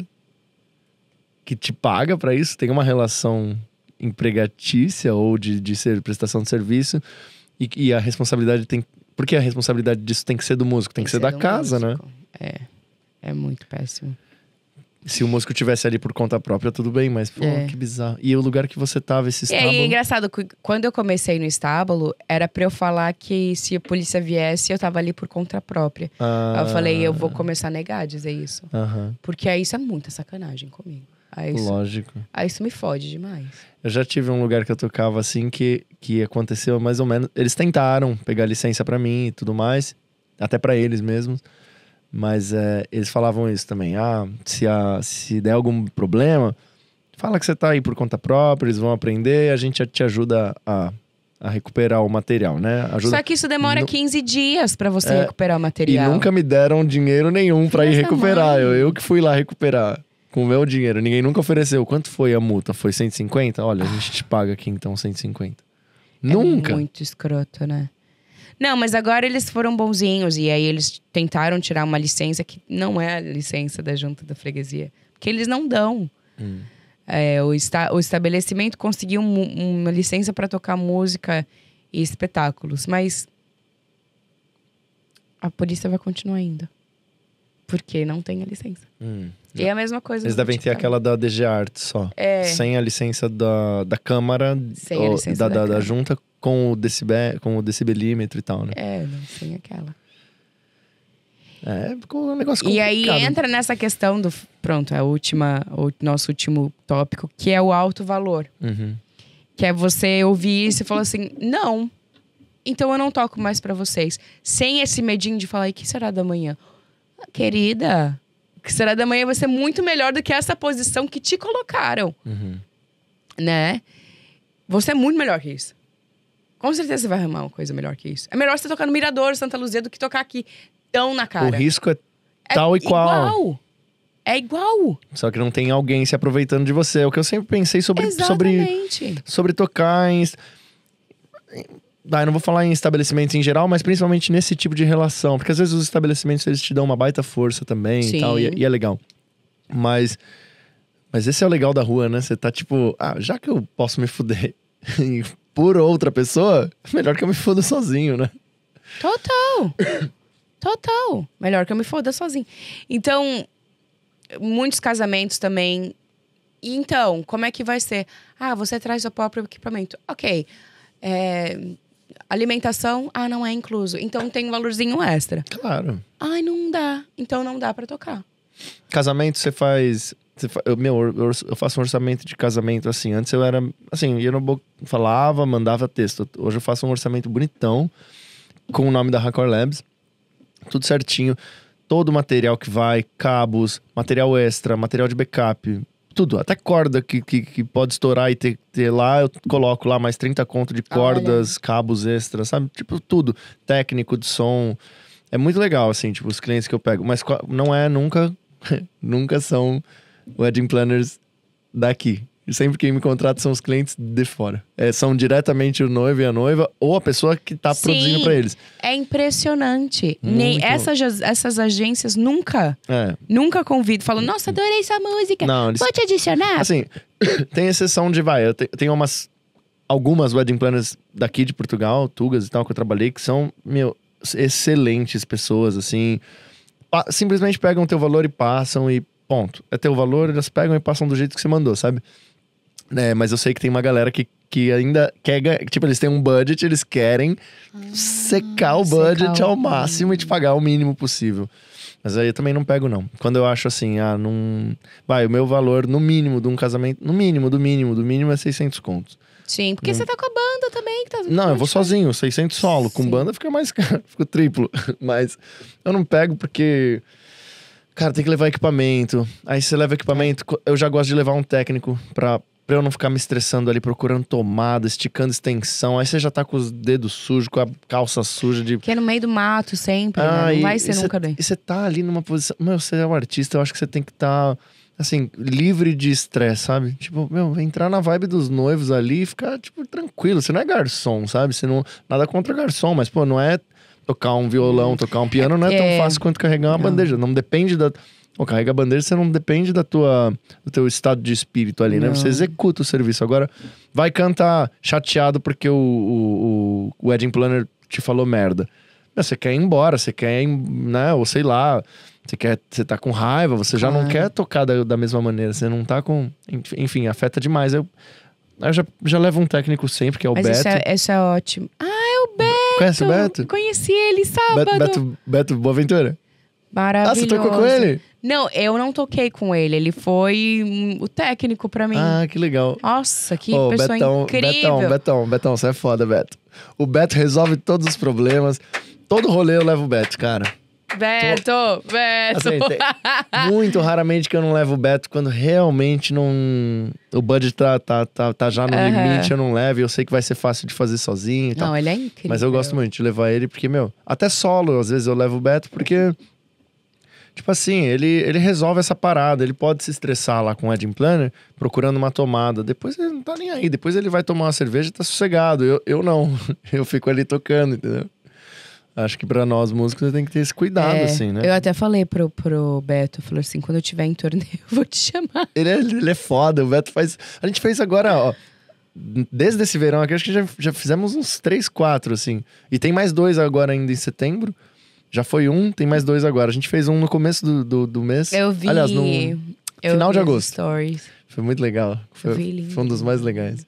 que te paga para isso, tem uma relação empregatícia ou de, de ser prestação de serviço, e, e, a responsabilidade tem. Porque a responsabilidade disso tem que ser do músico, tem, tem que ser, ser da casa, né? músico. né? É. É muito péssimo. Se o músico tivesse ali por conta própria, tudo bem, mas pô, é. que bizarro. E o lugar que você tava, esse estábulo. É, e é, engraçado, quando eu comecei no estábulo, era pra eu falar que se a polícia viesse, eu tava ali por conta própria. Ah. Eu falei, eu vou começar a negar, dizer isso. Uhum. Porque isso é muita sacanagem comigo. Aí isso, Lógico. Aí isso me fode demais. Eu já tive um lugar que eu tocava assim que, que aconteceu mais ou menos. Eles tentaram pegar licença para mim e tudo mais, até para eles mesmos. Mas é, eles falavam isso também. Ah, se, a, se der algum problema, fala que você tá aí por conta própria, eles vão aprender, a gente te ajuda a a recuperar o material, né? Ajuda... Só que isso demora no... 15 dias para você é... recuperar o material. E nunca me deram dinheiro nenhum para ir recuperar. Eu, eu que fui lá recuperar com o meu dinheiro. Ninguém nunca ofereceu. Quanto foi a multa? Foi 150? Olha, a ah. gente te paga aqui então 150. É nunca. Muito escroto, né? Não, mas agora eles foram bonzinhos e aí eles tentaram tirar uma licença que não é a licença da junta da freguesia, porque eles não dão. Hum. É, o, esta, o estabelecimento conseguiu um, uma licença para tocar música e espetáculos, mas a polícia vai continuar indo, porque não tem a licença. Hum. E é a mesma coisa. Eles devem ter aquela da DG Art só. É. Sem a licença da, da Câmara, sem ou, a licença da, da, da, da junta com o, decibel, com o decibelímetro e tal, né? É, não, sem aquela. É, ficou um negócio complicado. E aí entra nessa questão do. Pronto, a última, o nosso último tópico, que é o alto valor. Uhum. Que é você ouvir isso e falar assim: não, então eu não toco mais para vocês. Sem esse medinho de falar, e que será da manhã? Ah, querida, que será da manhã vai ser muito melhor do que essa posição que te colocaram. Uhum. Né? Você é muito melhor que isso. Com certeza você vai arrumar uma coisa melhor que isso. É melhor você tocar no Mirador, Santa Luzia, do que tocar aqui. Tão na cara. O risco é, é tal é e qual. Igual. É igual. Só que não tem alguém se aproveitando de você. É o que eu sempre pensei sobre. Sobre, sobre tocar em Daí ah, não vou falar em estabelecimentos em geral, mas principalmente nesse tipo de relação. Porque às vezes os estabelecimentos eles te dão uma baita força também Sim. e tal, e, é, e, é legal. Mas, mas esse é o legal da rua, né? Você tá tipo, ah, já que eu posso me fuder *laughs* por outra pessoa, melhor que eu me foda sozinho, né? Total! Total! Melhor que eu me foda sozinho. Então, muitos casamentos também. E então, como é que vai ser? Ah, você traz o próprio equipamento. Ok. É, Alimentação, ah, não é incluso. Então tem um valorzinho extra. Claro. Ai, não dá. Então não dá para tocar. Casamento, você faz. Você fa... eu, meu, eu, eu faço um orçamento de casamento assim. Antes eu era. Assim, eu não falava, mandava texto. Hoje eu faço um orçamento bonitão com o nome da Hackor Labs. Tudo certinho. Todo o material que vai, cabos, material extra, material de backup, tudo, até corda que, que, que, pode estourar e ter, ter lá, eu coloco lá mais 30 conto de cordas, cabos extras, sabe? Tipo, tudo. Técnico de som. É muito legal, assim, tipo, os clientes que eu pego. Mas não é nunca, *laughs* nunca são wedding planners daqui. E sempre quem me contrata são os clientes de fora. É, são diretamente o noivo e a noiva ou a pessoa que está produzindo para eles. É impressionante. Nem essas, essas agências nunca, é. nunca convido. Falam, nossa, adorei essa música. Não, eles... Vou te adicionar. Assim, *coughs* tem exceção de vai. Eu tenho umas algumas wedding planners daqui de Portugal, tugas e tal que eu trabalhei que são meu excelentes pessoas assim. Simplesmente pegam o teu valor e passam e ponto. É teu valor, elas pegam e passam do jeito que você mandou, sabe? né? Mas eu sei que tem uma galera que, que ainda quer. Tipo, eles têm um budget, eles querem secar o hum, budget secar ao máximo e te pagar o mínimo possível. Mas aí eu também não pego, não. Quando eu acho assim, ah, não. Vai, o meu valor no mínimo de um casamento. No mínimo, do mínimo, do mínimo é 600 contos. Sim, porque não. você tá com a banda também. Que tá... Não, eu vou sozinho, 600 solo. Com banda fica mais caro, *laughs* fica triplo. Mas eu não pego porque. Cara, tem que levar equipamento. Aí você leva equipamento. Eu já gosto de levar um técnico pra pra eu não ficar me estressando ali, procurando tomada, esticando extensão. Aí você já tá com os dedos sujos, com a calça suja de. Que é no meio do mato sempre, né? ah, né? Não e, vai ser e nunca cê, daí. E você tá ali numa posição. Meu, você é um artista, eu acho que você tem que estar. Tá, assim, livre de estresse, sabe? Tipo, meu, entrar na vibe dos noivos ali e ficar, tipo, tranquilo. Você não é garçom, sabe? Você não. Nada contra garçom, mas, pô, não é tocar um violão, tocar um piano não é, é tão fácil quanto carregar uma não. bandeja. Não depende da, o carrega bandeira, você não depende da tua, do teu estado de espírito ali, né? não. né? Você executa o serviço. Agora, vai cantar chateado porque o, o, o wedding planner te falou merda. Você quer ir embora, você quer, ir, né? Ou sei lá, você quer, você tá com raiva, você já não quer tocar da, da mesma maneira, você não tá com. Enfim, afeta demais. Eu, eu já, já levo um técnico sempre, que é o Mas Beto. Isso é, isso é ótimo. Ah, é o Beto! Conhece o Beto? Conheci ele sábado. Beto, Beto, Beto Boaventura. Maravilhoso. Ah, você tocou com ele? Não, eu não toquei com ele. Ele foi o técnico pra mim. Ah, que legal. Nossa, que pessoa Betão, incrível. Betão, Betão, Betão, você é foda, Beto. O Beto resolve todos os problemas. Todo rolê eu levo o Beto, cara. Beto, Tô... Beto. Assim, tem... *laughs* muito raramente que eu não levo o Beto quando realmente não. O budget tá, tá, tá, tá já no uhum. limite, eu não levo. Eu sei que vai ser fácil de fazer sozinho e tal. Não, ele é incrível. Mas eu gosto muito de levar ele, porque, meu, até solo, às vezes eu levo o Beto, porque Tipo assim, ele, ele resolve essa parada. Ele pode se estressar lá com o Wedding Planner procurando uma tomada. Depois ele não tá nem aí. Depois ele vai tomar uma cerveja e tá sossegado. Eu, eu não. *laughs* Eu fico ali tocando, entendeu? Acho que para nós músicos tem que ter esse cuidado, é, assim, né? Eu até falei pro, pro Beto, falou assim, quando eu tiver em torneio, *laughs* eu vou te chamar. Ele é, ele é foda, o Beto faz. A gente fez agora, ó. Desde esse verão aqui, acho que já, já fizemos uns três, quatro, assim. E tem mais dois agora ainda em setembro. Já foi um, tem mais dois agora. A gente fez um no começo do, do, do mês. Eu vi. Aliás, no final de agosto. Stories. Foi muito legal. Foi, foi um dos mais legais.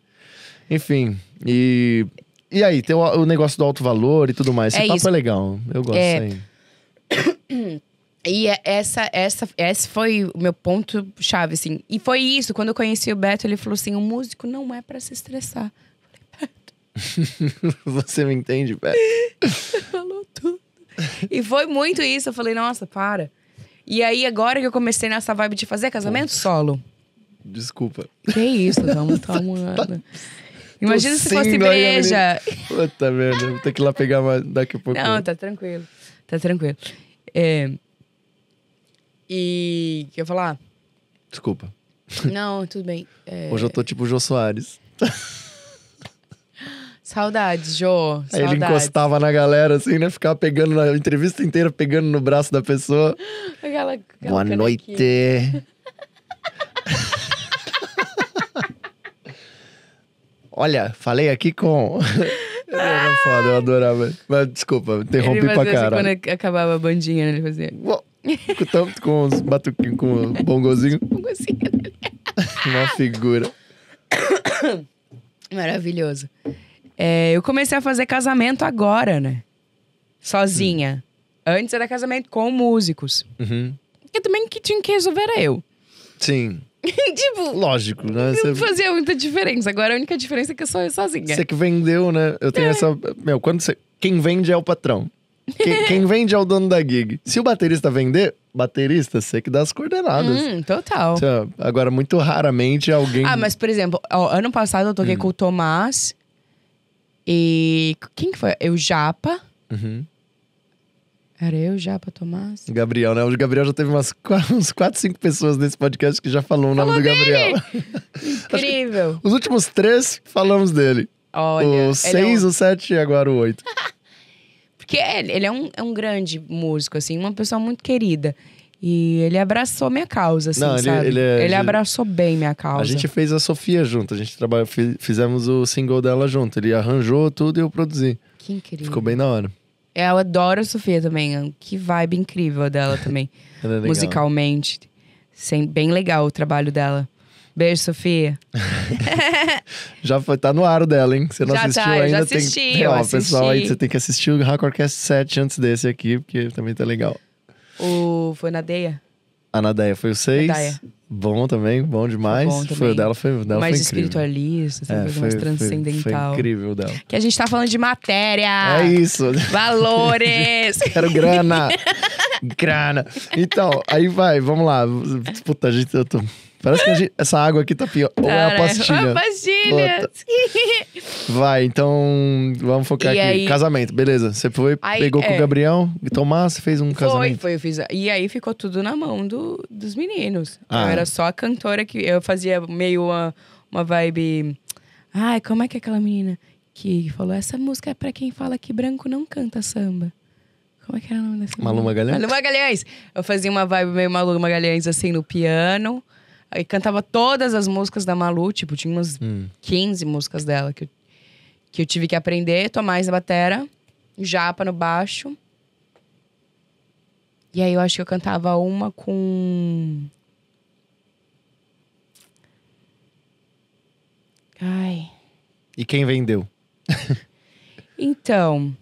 Enfim, e. E aí, tem o, o negócio do alto valor e tudo mais. Esse é papo isso. é legal. Eu gosto é... aí. *coughs* E é essa, essa, esse foi o meu ponto chave, assim. E foi isso, quando eu conheci o Beto, ele falou assim: o músico não é para se estressar. Eu falei, Beto. *laughs* Você me entende, Beto? Você *laughs* falou tudo. *laughs* e foi muito isso. Eu falei, nossa, para. E aí, agora que eu comecei nessa vibe de fazer casamento solo. Desculpa. Que isso, vamos *laughs* tomar. Tá Imagina se fosse beija Puta merda, vou ter que ir lá pegar mais daqui a pouco. Não, tá tranquilo. Tá tranquilo. É... E que eu falar? Desculpa. Não, tudo bem. É... Hoje eu tô tipo o Jô Soares. *laughs* Saudades, Jô. Aí Saudades. ele encostava na galera, assim, né? Ficava pegando na entrevista inteira, pegando no braço da pessoa. Aquela, aquela Boa noite. Olha, falei aqui com. *laughs* Era foda, eu adorava. Mas desculpa, interrompi ele pra assim cara. Quando acabava a bandinha, né? ele fazia. Com, com os batuquinhos, com o bongozinho. *laughs* bongozinho. Uma figura. *coughs* Maravilhoso. É, eu comecei a fazer casamento agora, né? Sozinha. Uhum. Antes era casamento com músicos. Uhum. também que tinha que resolver era eu. Sim. *laughs* tipo, lógico, né? Não fazia muita diferença. Agora a única diferença é que eu sou eu sozinha. Você que vendeu, né? Eu tenho é. essa. Meu, quando você. Quem vende é o patrão. Quem, *laughs* quem, vende é o dono da gig. Se o baterista vender, baterista, você que dá as coordenadas. Hum, total. Então, agora, muito raramente alguém. Ah, mas por exemplo, ano passado eu toquei hum. com o Tomás e quem que foi? Eu é Japa. Uhum. Era eu, Japa, Tomás? Gabriel, né? O Gabriel já teve umas, *laughs* uns 4, 5 pessoas nesse podcast que já falou o nome Falou do Gabriel. *laughs* Incrível. Os últimos três falamos dele. Olha. O é seis, é um... o sete e agora o oito. *laughs* Porque ele é um, é um grande músico, assim, uma pessoa muito querida. E ele abraçou minha causa, assim, Não, ele, sabe? Ele, é ele, ele abraçou bem minha causa. A gente fez a Sofia junto, a gente trabalhou, fizemos o single dela junto. Ele arranjou tudo e eu produzi. Que incrível. Ficou bem na hora. É, eu adoro a Sofia também. Que vibe incrível dela *laughs* também. é musicalmente. Sim, bem legal o trabalho dela. Beijo, Sofia. *laughs* já foi, tá no ar dela, hein? Você não já assistiu tá, ainda. Já assisti, tem, ó, assisti. pessoal, aí você tem que assistir o Hack Orquestra 7 antes desse aqui, porque também tá legal. O... Foi na Deia? A ah, Nadeia foi o 6. Bom também, bom demais. Foi, bom também. foi o dela, foi o dela. É, mais foi espiritualista, é, coisa mais transcendental. Foi, incrível dela. Que a gente tá falando de matéria. É isso. *laughs* Valores. *laughs* Quero grana. *laughs* grana. Então, aí vai, vamos lá. Puta, a gente. Eu tô... Parece que gente, essa água aqui tá pior. Ou é a é pastilha. É a pastilha. *laughs* Vai, então vamos focar e aqui. Aí... Casamento, beleza. Você foi, aí, pegou é... com o é. Gabriel, Tomás, você fez um casamento. Foi, foi, eu fiz. E aí ficou tudo na mão do, dos meninos. Ah. Eu é. era só a cantora que eu fazia meio uma, uma vibe. Ai, como é que é aquela menina que falou? Essa música é pra quem fala que branco não canta samba. Como é que era o nome dessa Malu Magalhães? Malu Magalhães! Eu fazia uma vibe meio Malu Magalhães, assim, no piano. Aí cantava todas as músicas da Malu, tipo, tinha umas hum. 15 músicas dela que eu, que eu tive que aprender. Tomás na batera, Japa no baixo. E aí eu acho que eu cantava uma com. Ai. E quem vendeu? então.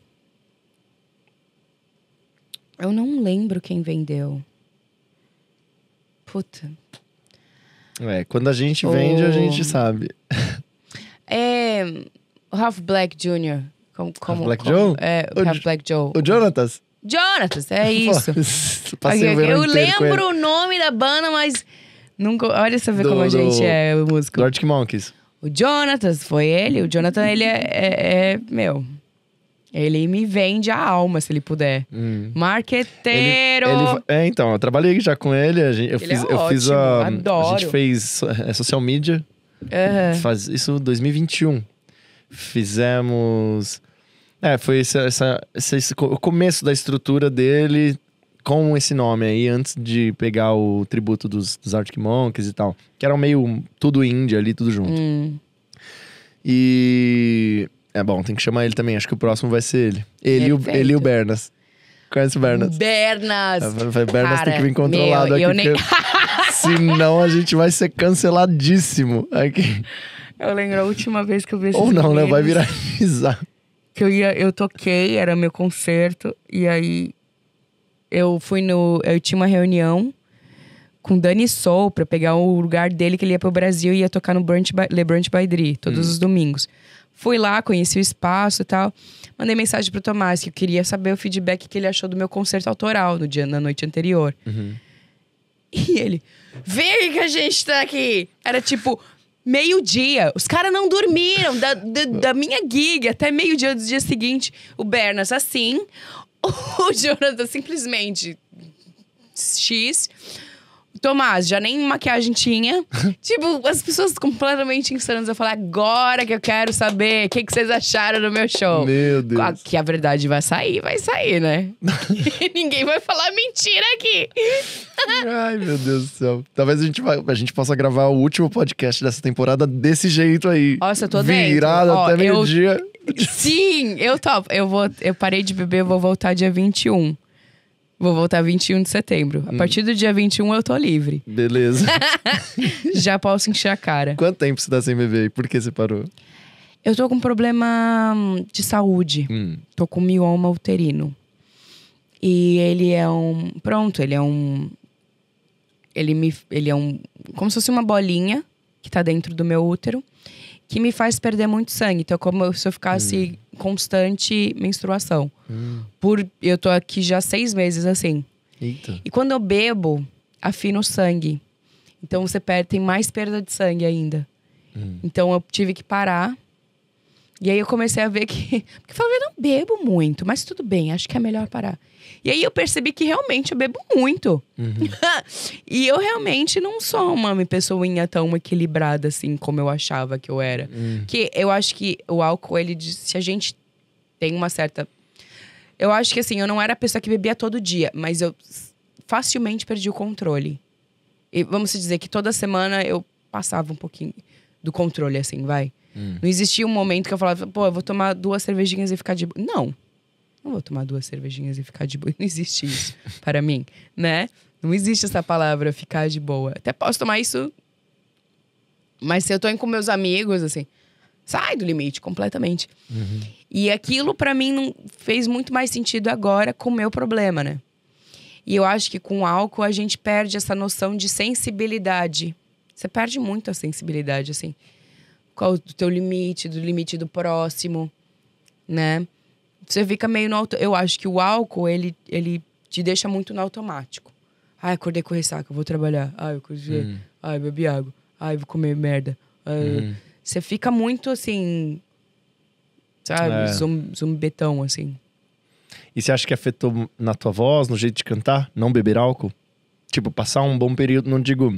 Eu não lembro quem vendeu. Puta. É, quando a gente vende, a gente sabe. É. O Ralph Black Jr. Como, como, Half Black como, Joe? É, o Ralph Black Joe. O Jonatas? Jonatas, é *laughs* isso. *laughs* Passei okay, eu lembro o nome da banda, mas nunca. Olha só ver do, como a gente é o músico. Lord Monkeys. O Jonatas, foi ele. O Jonathan, ele é, é, é meu. Ele me vende a alma, se ele puder. Hum. Marqueteiro! Ele, ele, é, então, eu trabalhei já com ele. eu ele fiz, é eu ótimo, fiz a. Adoro. A gente fez é, social media. Uhum. Faz, isso 2021. Fizemos. É, foi esse, essa, esse, esse, o começo da estrutura dele com esse nome aí, antes de pegar o tributo dos, dos Arctic Monkeys e tal. Que era meio tudo índia ali, tudo junto. Hum. E é bom, tem que chamar ele também. Acho que o próximo vai ser ele. Ele, o, ele e o Bernas. Conhece o Bernas? Bernas! Ah, Bernas Cara, tem que vir controlado meu, aqui. Eu nem... senão a gente vai ser canceladíssimo aqui. Eu lembro a última vez que eu vi esse Ou não, né? Vai viralizar. *laughs* Que eu ia, eu toquei, era meu concerto, e aí eu fui no. Eu tinha uma reunião com Dani Sol pra pegar o lugar dele que ele ia pro Brasil e ia tocar no Brunch by, Le Brunch by Dri, todos hum. os domingos. Fui lá, conheci o espaço e tal. Mandei mensagem pro Tomás que eu queria saber o feedback que ele achou do meu concerto autoral no dia, na noite anterior. Uhum. E ele, vem que a gente tá aqui! Era tipo, meio-dia. Os caras não dormiram da, da, da, minha gig até meio-dia do dia seguinte. O Bernas assim, *laughs* o Jonathan simplesmente X. Tomás, já nem maquiagem tinha. *laughs* tipo, as pessoas completamente insanas. Eu falei, agora que eu quero saber o que, que vocês acharam do meu show. Meu Deus. que a verdade vai sair, vai sair, né? *laughs* *laughs* Ninguém vai falar mentira aqui. Ai, meu Deus do céu. Talvez a gente, vai, a gente possa gravar o último podcast dessa temporada desse jeito aí. Nossa, eu tô Virado dentro. até meio-dia. Eu... Sim, eu topo. Eu, vou, eu parei de beber, vou voltar dia 21. Vou voltar 21 de setembro. A hum. partir do dia 21 eu tô livre. Beleza. *laughs* Já posso encher a cara. Quanto tempo você tá sem beber e por que você parou? Eu tô com um problema hum, de saúde. Hum. Tô com mioma uterino. E ele é um. Pronto, ele é um. Ele me. Ele é um. Como se fosse uma bolinha que tá dentro do meu útero que me faz perder muito sangue. Então, é como se eu ficasse hum. constante menstruação. Hum. Por eu tô aqui já seis meses assim. Eita. E quando eu bebo, afina o sangue. Então você perde, tem mais perda de sangue ainda. Hum. Então eu tive que parar. E aí eu comecei a ver que. *laughs* Porque eu falei, eu não bebo muito, mas tudo bem, acho que é melhor parar. E aí eu percebi que realmente eu bebo muito. Uhum. *laughs* e eu realmente não sou uma pessoinha tão equilibrada assim como eu achava que eu era. Uhum. Que eu acho que o álcool, ele se a gente tem uma certa. Eu acho que assim, eu não era a pessoa que bebia todo dia, mas eu facilmente perdi o controle. E vamos dizer que toda semana eu passava um pouquinho do controle, assim, vai. Hum. Não existia um momento que eu falava, pô, eu vou tomar duas cervejinhas e ficar de. Não. Não vou tomar duas cervejinhas e ficar de boa. *laughs* Não existe isso para mim, né? Não existe essa palavra ficar de boa. Até posso tomar isso, mas se eu tô indo com meus amigos, assim, sai do limite completamente. Uhum. E aquilo para mim não fez muito mais sentido agora com o meu problema, né? E eu acho que com o álcool a gente perde essa noção de sensibilidade. Você perde muito a sensibilidade, assim. Qual o teu limite, do limite do próximo, né? você fica meio no auto... Eu acho que o álcool, ele, ele te deixa muito no automático. Ai, acordei com ressaca, vou trabalhar. Ai, eu cozinhei. Hum. Ai, bebi água. Ai, vou comer merda. Ai, hum. Você fica muito assim. Sabe? É. Zum, zumbetão, assim. E você acha que afetou na tua voz, no jeito de cantar? Não beber álcool? Tipo, passar um bom período, não digo.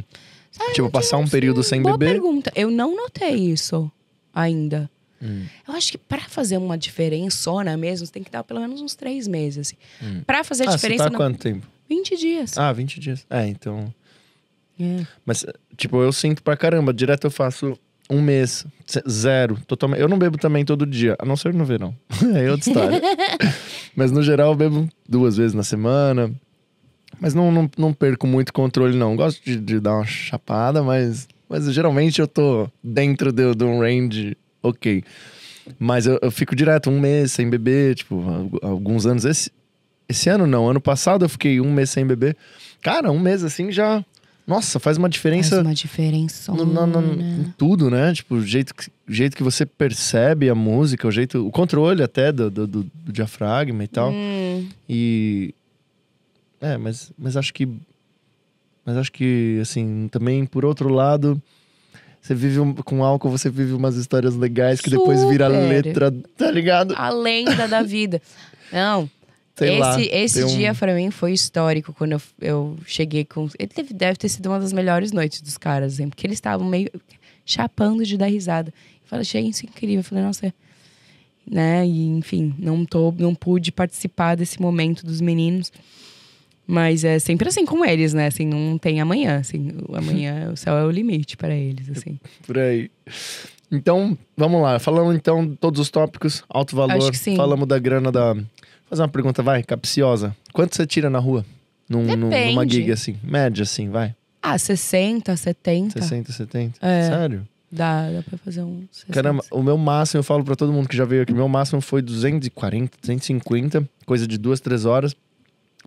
Sabe, tipo, digo, passar um período sem boa beber? pergunta. Eu não notei isso ainda. Hum. Eu acho que para fazer uma diferençona mesmo, você tem que dar pelo menos uns três meses. Assim. Hum. Para fazer a ah, diferença. Você tá não... quanto tempo? 20 dias. Ah, 20 dias. É, então. É. Mas, tipo, eu sinto pra caramba. Direto eu faço um mês, zero. Totalmente. Eu não bebo também todo dia, a não ser no verão. *laughs* é outra história. *laughs* Mas no geral eu bebo duas vezes na semana. Mas não, não, não perco muito controle, não. Gosto de, de, dar uma chapada, mas, mas geralmente eu tô dentro de, de um range ok. Mas eu, eu, fico direto um mês sem beber, tipo, alguns anos. Esse, esse ano não, ano passado eu fiquei um mês sem beber. Cara, um mês assim já. Nossa, faz uma diferença. Faz uma diferença. No, no, no, né? em tudo, né? Tipo, o jeito que, o jeito que você percebe a música, o jeito. O controle até do, do, do, do diafragma e tal. Hum. E. É, mas, mas acho que. Mas acho que, assim, também por outro lado você vive um, com álcool, você vive umas histórias legais que Super. depois vira letra, tá ligado? A lenda da vida. Não. Sei esse lá, esse dia um... para mim foi histórico quando eu, eu cheguei com. Ele deve ter sido uma das melhores noites dos caras, hein? porque eles estavam meio chapando de dar risada. Eu falei, achei isso é incrível. Eu falei, nossa, né? E, enfim, não, tô, não pude participar desse momento dos meninos. Mas é sempre assim com eles, né? Assim, não tem amanhã. Assim, amanhã *laughs* o céu é o limite para eles, assim. Por aí. Então, vamos lá. Falamos então todos os tópicos, alto valor. Falamos da grana da. Vou fazer uma pergunta, vai, capciosa. Quanto você tira na rua? Num, Depende. numa gig, assim. Média, assim, vai. Ah, 60, 70. 60, 70. É. Sério? Dá, dá pra fazer um. 60. Caramba, o meu máximo, eu falo pra todo mundo que já veio aqui, meu máximo foi 240, 250, coisa de duas, três horas.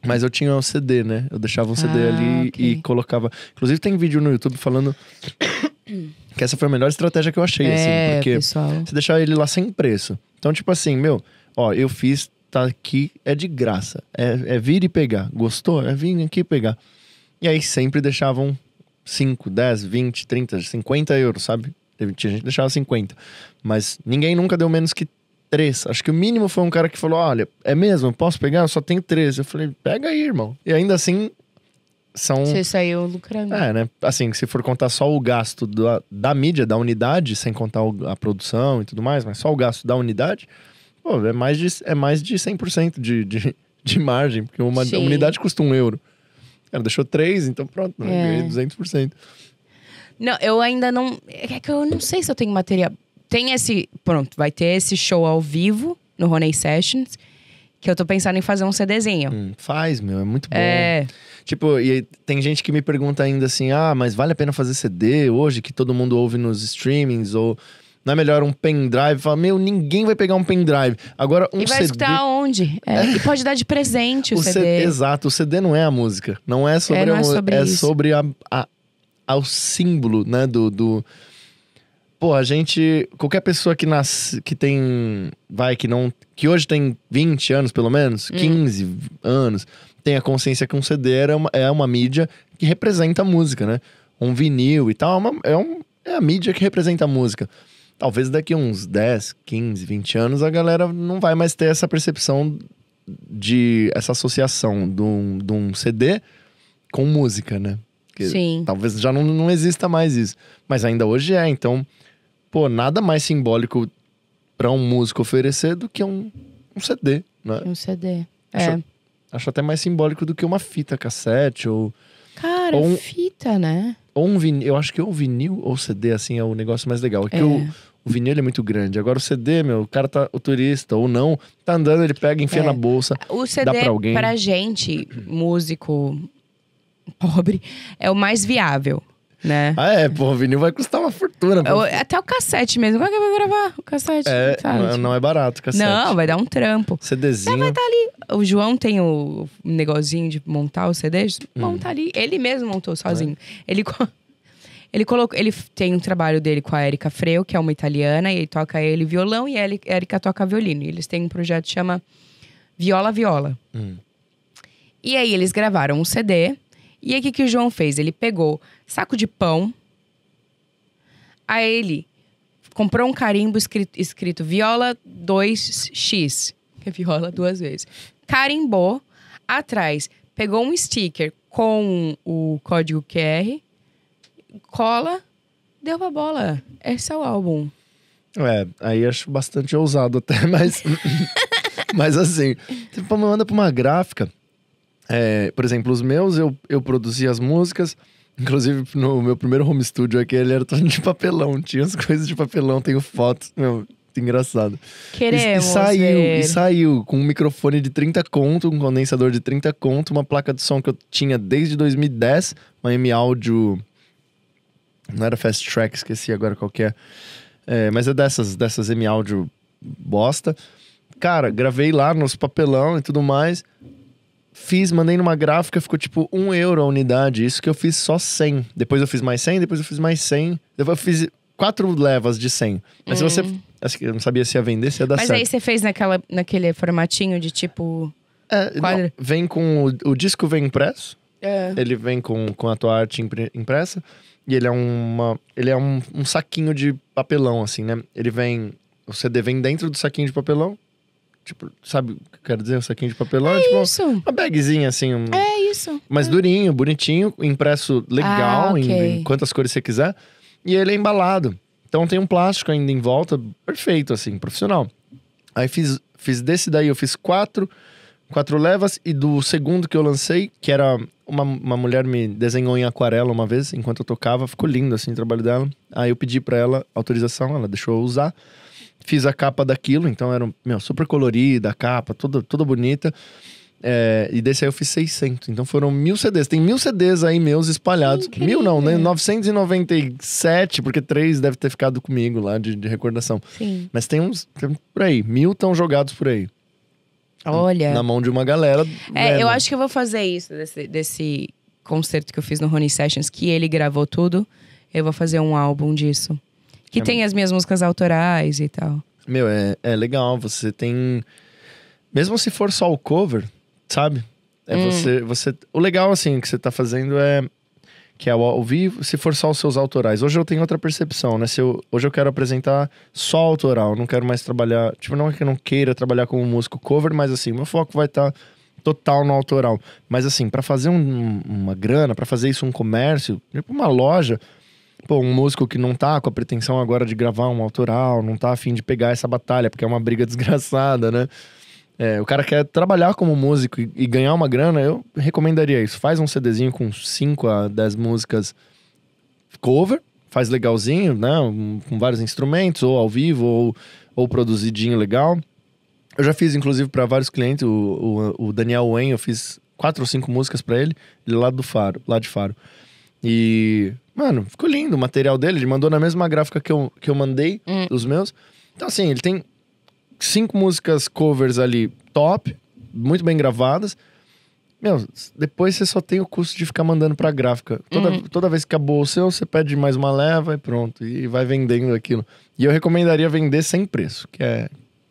Mas eu tinha um CD, né? Eu deixava um CD ah, ali okay. e colocava. Inclusive, tem vídeo no YouTube falando *coughs* que essa foi a melhor estratégia que eu achei, assim, é, assim. Porque pessoal. você deixava ele lá sem preço. Então, tipo assim, meu, ó, eu fiz, tá aqui, é de graça. É, é vir e pegar. Gostou? É vir aqui pegar. E aí sempre deixavam 5, 10, 20, 30, 50 euros, sabe? Tinha gente que deixava 50. Mas ninguém nunca deu menos que três. Acho que o mínimo foi um cara que falou: olha, é mesmo? Posso pegar? Eu só tenho três. Eu falei: pega aí, irmão. E ainda assim, são. Você saiu lucrando. É, né? Assim, se for contar só o gasto da, da mídia, da unidade, sem contar o, a produção e tudo mais, mas só o gasto da unidade, pô, é mais de, é mais de 100% de, de, de margem, porque uma Sim. unidade custa um euro. Ela deixou três, então pronto, né? é. ganhei 200%. Não, eu ainda não. É que eu não sei se eu tenho material tem esse. Pronto, vai ter esse show ao vivo no Roney Sessions. Que eu tô pensando em fazer um CDzinho. Hum, faz, meu, é muito bom. É. Tipo, e tem gente que me pergunta ainda assim: ah, mas vale a pena fazer CD hoje que todo mundo ouve nos streamings? Ou não é melhor um pendrive? Fala, meu, ninguém vai pegar um pendrive. Agora um CD. E vai CD... escutar onde? É, é. E pode dar de presente o, o CD. Exato, o CD não é a música. Não é sobre é, não é a música. É sobre, é sobre a, a, ao símbolo, né? Do, do, Pô, a gente. Qualquer pessoa que nasce, que tem. Vai, que não. Que hoje tem 20 anos, pelo menos, hum. 15 anos, tem a consciência que um CD é uma, é uma mídia que representa a música, né? Um vinil e tal, é, uma, é, um, é a mídia que representa a música. Talvez daqui uns 10, 15, 20 anos a galera não vai mais ter essa percepção de essa associação de um, de um CD com música, né? Sim. Talvez já não, não exista mais isso. Mas ainda hoje é, então pô, nada mais simbólico para um músico oferecer do que um, um CD, né? Um CD. É. Acho, é. acho até mais simbólico do que uma fita cassete ou. Cara, ou um, fita, né? Ou um vinil. Eu acho que ou vinil ou CD, assim, é o negócio mais legal. É, é. que o, o vinil é muito grande. Agora o CD, meu, o cara tá o turista ou não, tá andando, ele pega, enfia é. na bolsa. O CD dá pra, é, alguém. pra gente, músico pobre, é o mais viável. Né? Ah, é, pô, o vinil vai custar uma fortuna. Até o cassete mesmo. Como é que vai gravar o cassete? É, não, não, é barato o cassete. Não, vai dar um trampo. CDzinho. Você vai estar tá ali. O João tem o negozinho de montar os CDs. Hum. ali. Ele mesmo montou sozinho. É. Ele. Ele colocou, ele tem um trabalho dele com a Erika Freu, que é uma italiana, e ele toca ele violão e a Erika toca violino. E eles têm um projeto que chama Viola Viola. Hum. E aí eles gravaram um CD. E aí o que, que o João fez? Ele pegou saco de pão. Aí ele comprou um carimbo escrito, escrito Viola 2X. É viola duas vezes. Carimbou atrás. Pegou um sticker com o código QR, cola, deu pra bola. Esse é o álbum. É, aí acho bastante ousado até, *laughs* mas. mas assim, você tipo, manda pra uma gráfica. É, por exemplo, os meus, eu, eu produzi as músicas Inclusive, no meu primeiro home studio aqui, ele era todo de papelão. Tinha as coisas de papelão, tenho fotos Meu, engraçado. Queremos. E, e saiu, ver. e saiu com um microfone de 30 conto, um condensador de 30 conto, uma placa de som que eu tinha desde 2010, uma M Audio. Não era Fast Track, esqueci agora qual que é. é mas é dessas, dessas M Audio bosta. Cara, gravei lá nos papelão e tudo mais. Fiz, mandei numa gráfica, ficou tipo 1 euro a unidade. Isso que eu fiz só 100. Depois eu fiz mais 100, depois eu fiz mais 100. Depois eu fiz quatro levas de 100. Mas se hum. Acho você. Eu não sabia se ia vender, se ia dar Mas certo. Mas aí você fez naquela, naquele formatinho de tipo. É, não, vem com. O, o, disco vem impresso. É. Ele vem com, com a tua arte impressa. E ele é, uma, ele é um, um saquinho de papelão, assim, né? Ele vem. O CD vem dentro do saquinho de papelão. Tipo, sabe o que eu quero dizer? um saquinho de papelão? É tipo, isso. Uma bagzinha assim. Um... É isso. Mas é. durinho, bonitinho, impresso legal, ah, okay. em, em quantas cores você quiser. E ele é embalado. Então tem um plástico ainda em volta, perfeito, assim, profissional. Aí fiz, fiz desse daí, eu fiz quatro, quatro levas, e do segundo que eu lancei, que era uma, uma mulher me desenhou em aquarela uma vez, enquanto eu tocava, ficou lindo assim o trabalho dela. Aí eu pedi para ela autorização, ela deixou eu usar. Fiz a capa daquilo, então era meu, super colorida a capa, toda, toda bonita. É, e desse aí eu fiz 600. Então foram mil CDs. Tem mil CDs aí meus espalhados. Mil não, né? 997, porque três deve ter ficado comigo lá de, de recordação. Sim. Mas tem uns tem por aí. Mil estão jogados por aí. Olha. Na mão de uma galera. É, né? eu né? acho que eu vou fazer isso desse, desse concerto que eu fiz no Rony Sessions, que ele gravou tudo. Eu vou fazer um álbum disso. Que é tem as minhas músicas autorais e tal. Meu, é, é legal. Você tem. Mesmo se for só o cover, sabe? É hum. você, você. O legal, assim, que você tá fazendo é. Que é ao vivo, se for só os seus autorais. Hoje eu tenho outra percepção, né? Se eu, hoje eu quero apresentar só autoral, não quero mais trabalhar. Tipo, não é que eu não queira trabalhar como músico cover, mas assim, meu foco vai estar. Tá total no autoral. Mas assim, para fazer um, uma grana, para fazer isso um comércio, tipo uma loja, pô, um músico que não tá com a pretensão agora de gravar um autoral, não tá afim de pegar essa batalha, porque é uma briga *laughs* desgraçada, né? É, o cara quer trabalhar como músico e, e, ganhar uma grana, eu recomendaria isso. Faz um CDzinho com 5 a 10 músicas cover, faz legalzinho, né? Um, com vários instrumentos, ou ao vivo, ou, ou produzidinho legal. Eu já fiz, inclusive, para vários clientes, o, o, o Daniel Wen eu fiz quatro ou cinco músicas para ele, ele lá do Faro, lá de Faro. E, mano, ficou lindo o material dele. Ele mandou na mesma gráfica que eu, que eu mandei, hum. os meus. Então, assim, ele tem cinco músicas covers ali top, muito bem gravadas. Meu, depois você só tem o custo de ficar mandando pra gráfica. Toda, uhum. toda vez que acabou o seu, você pede mais uma leva e pronto. E vai vendendo aquilo. E eu recomendaria vender sem preço, que é,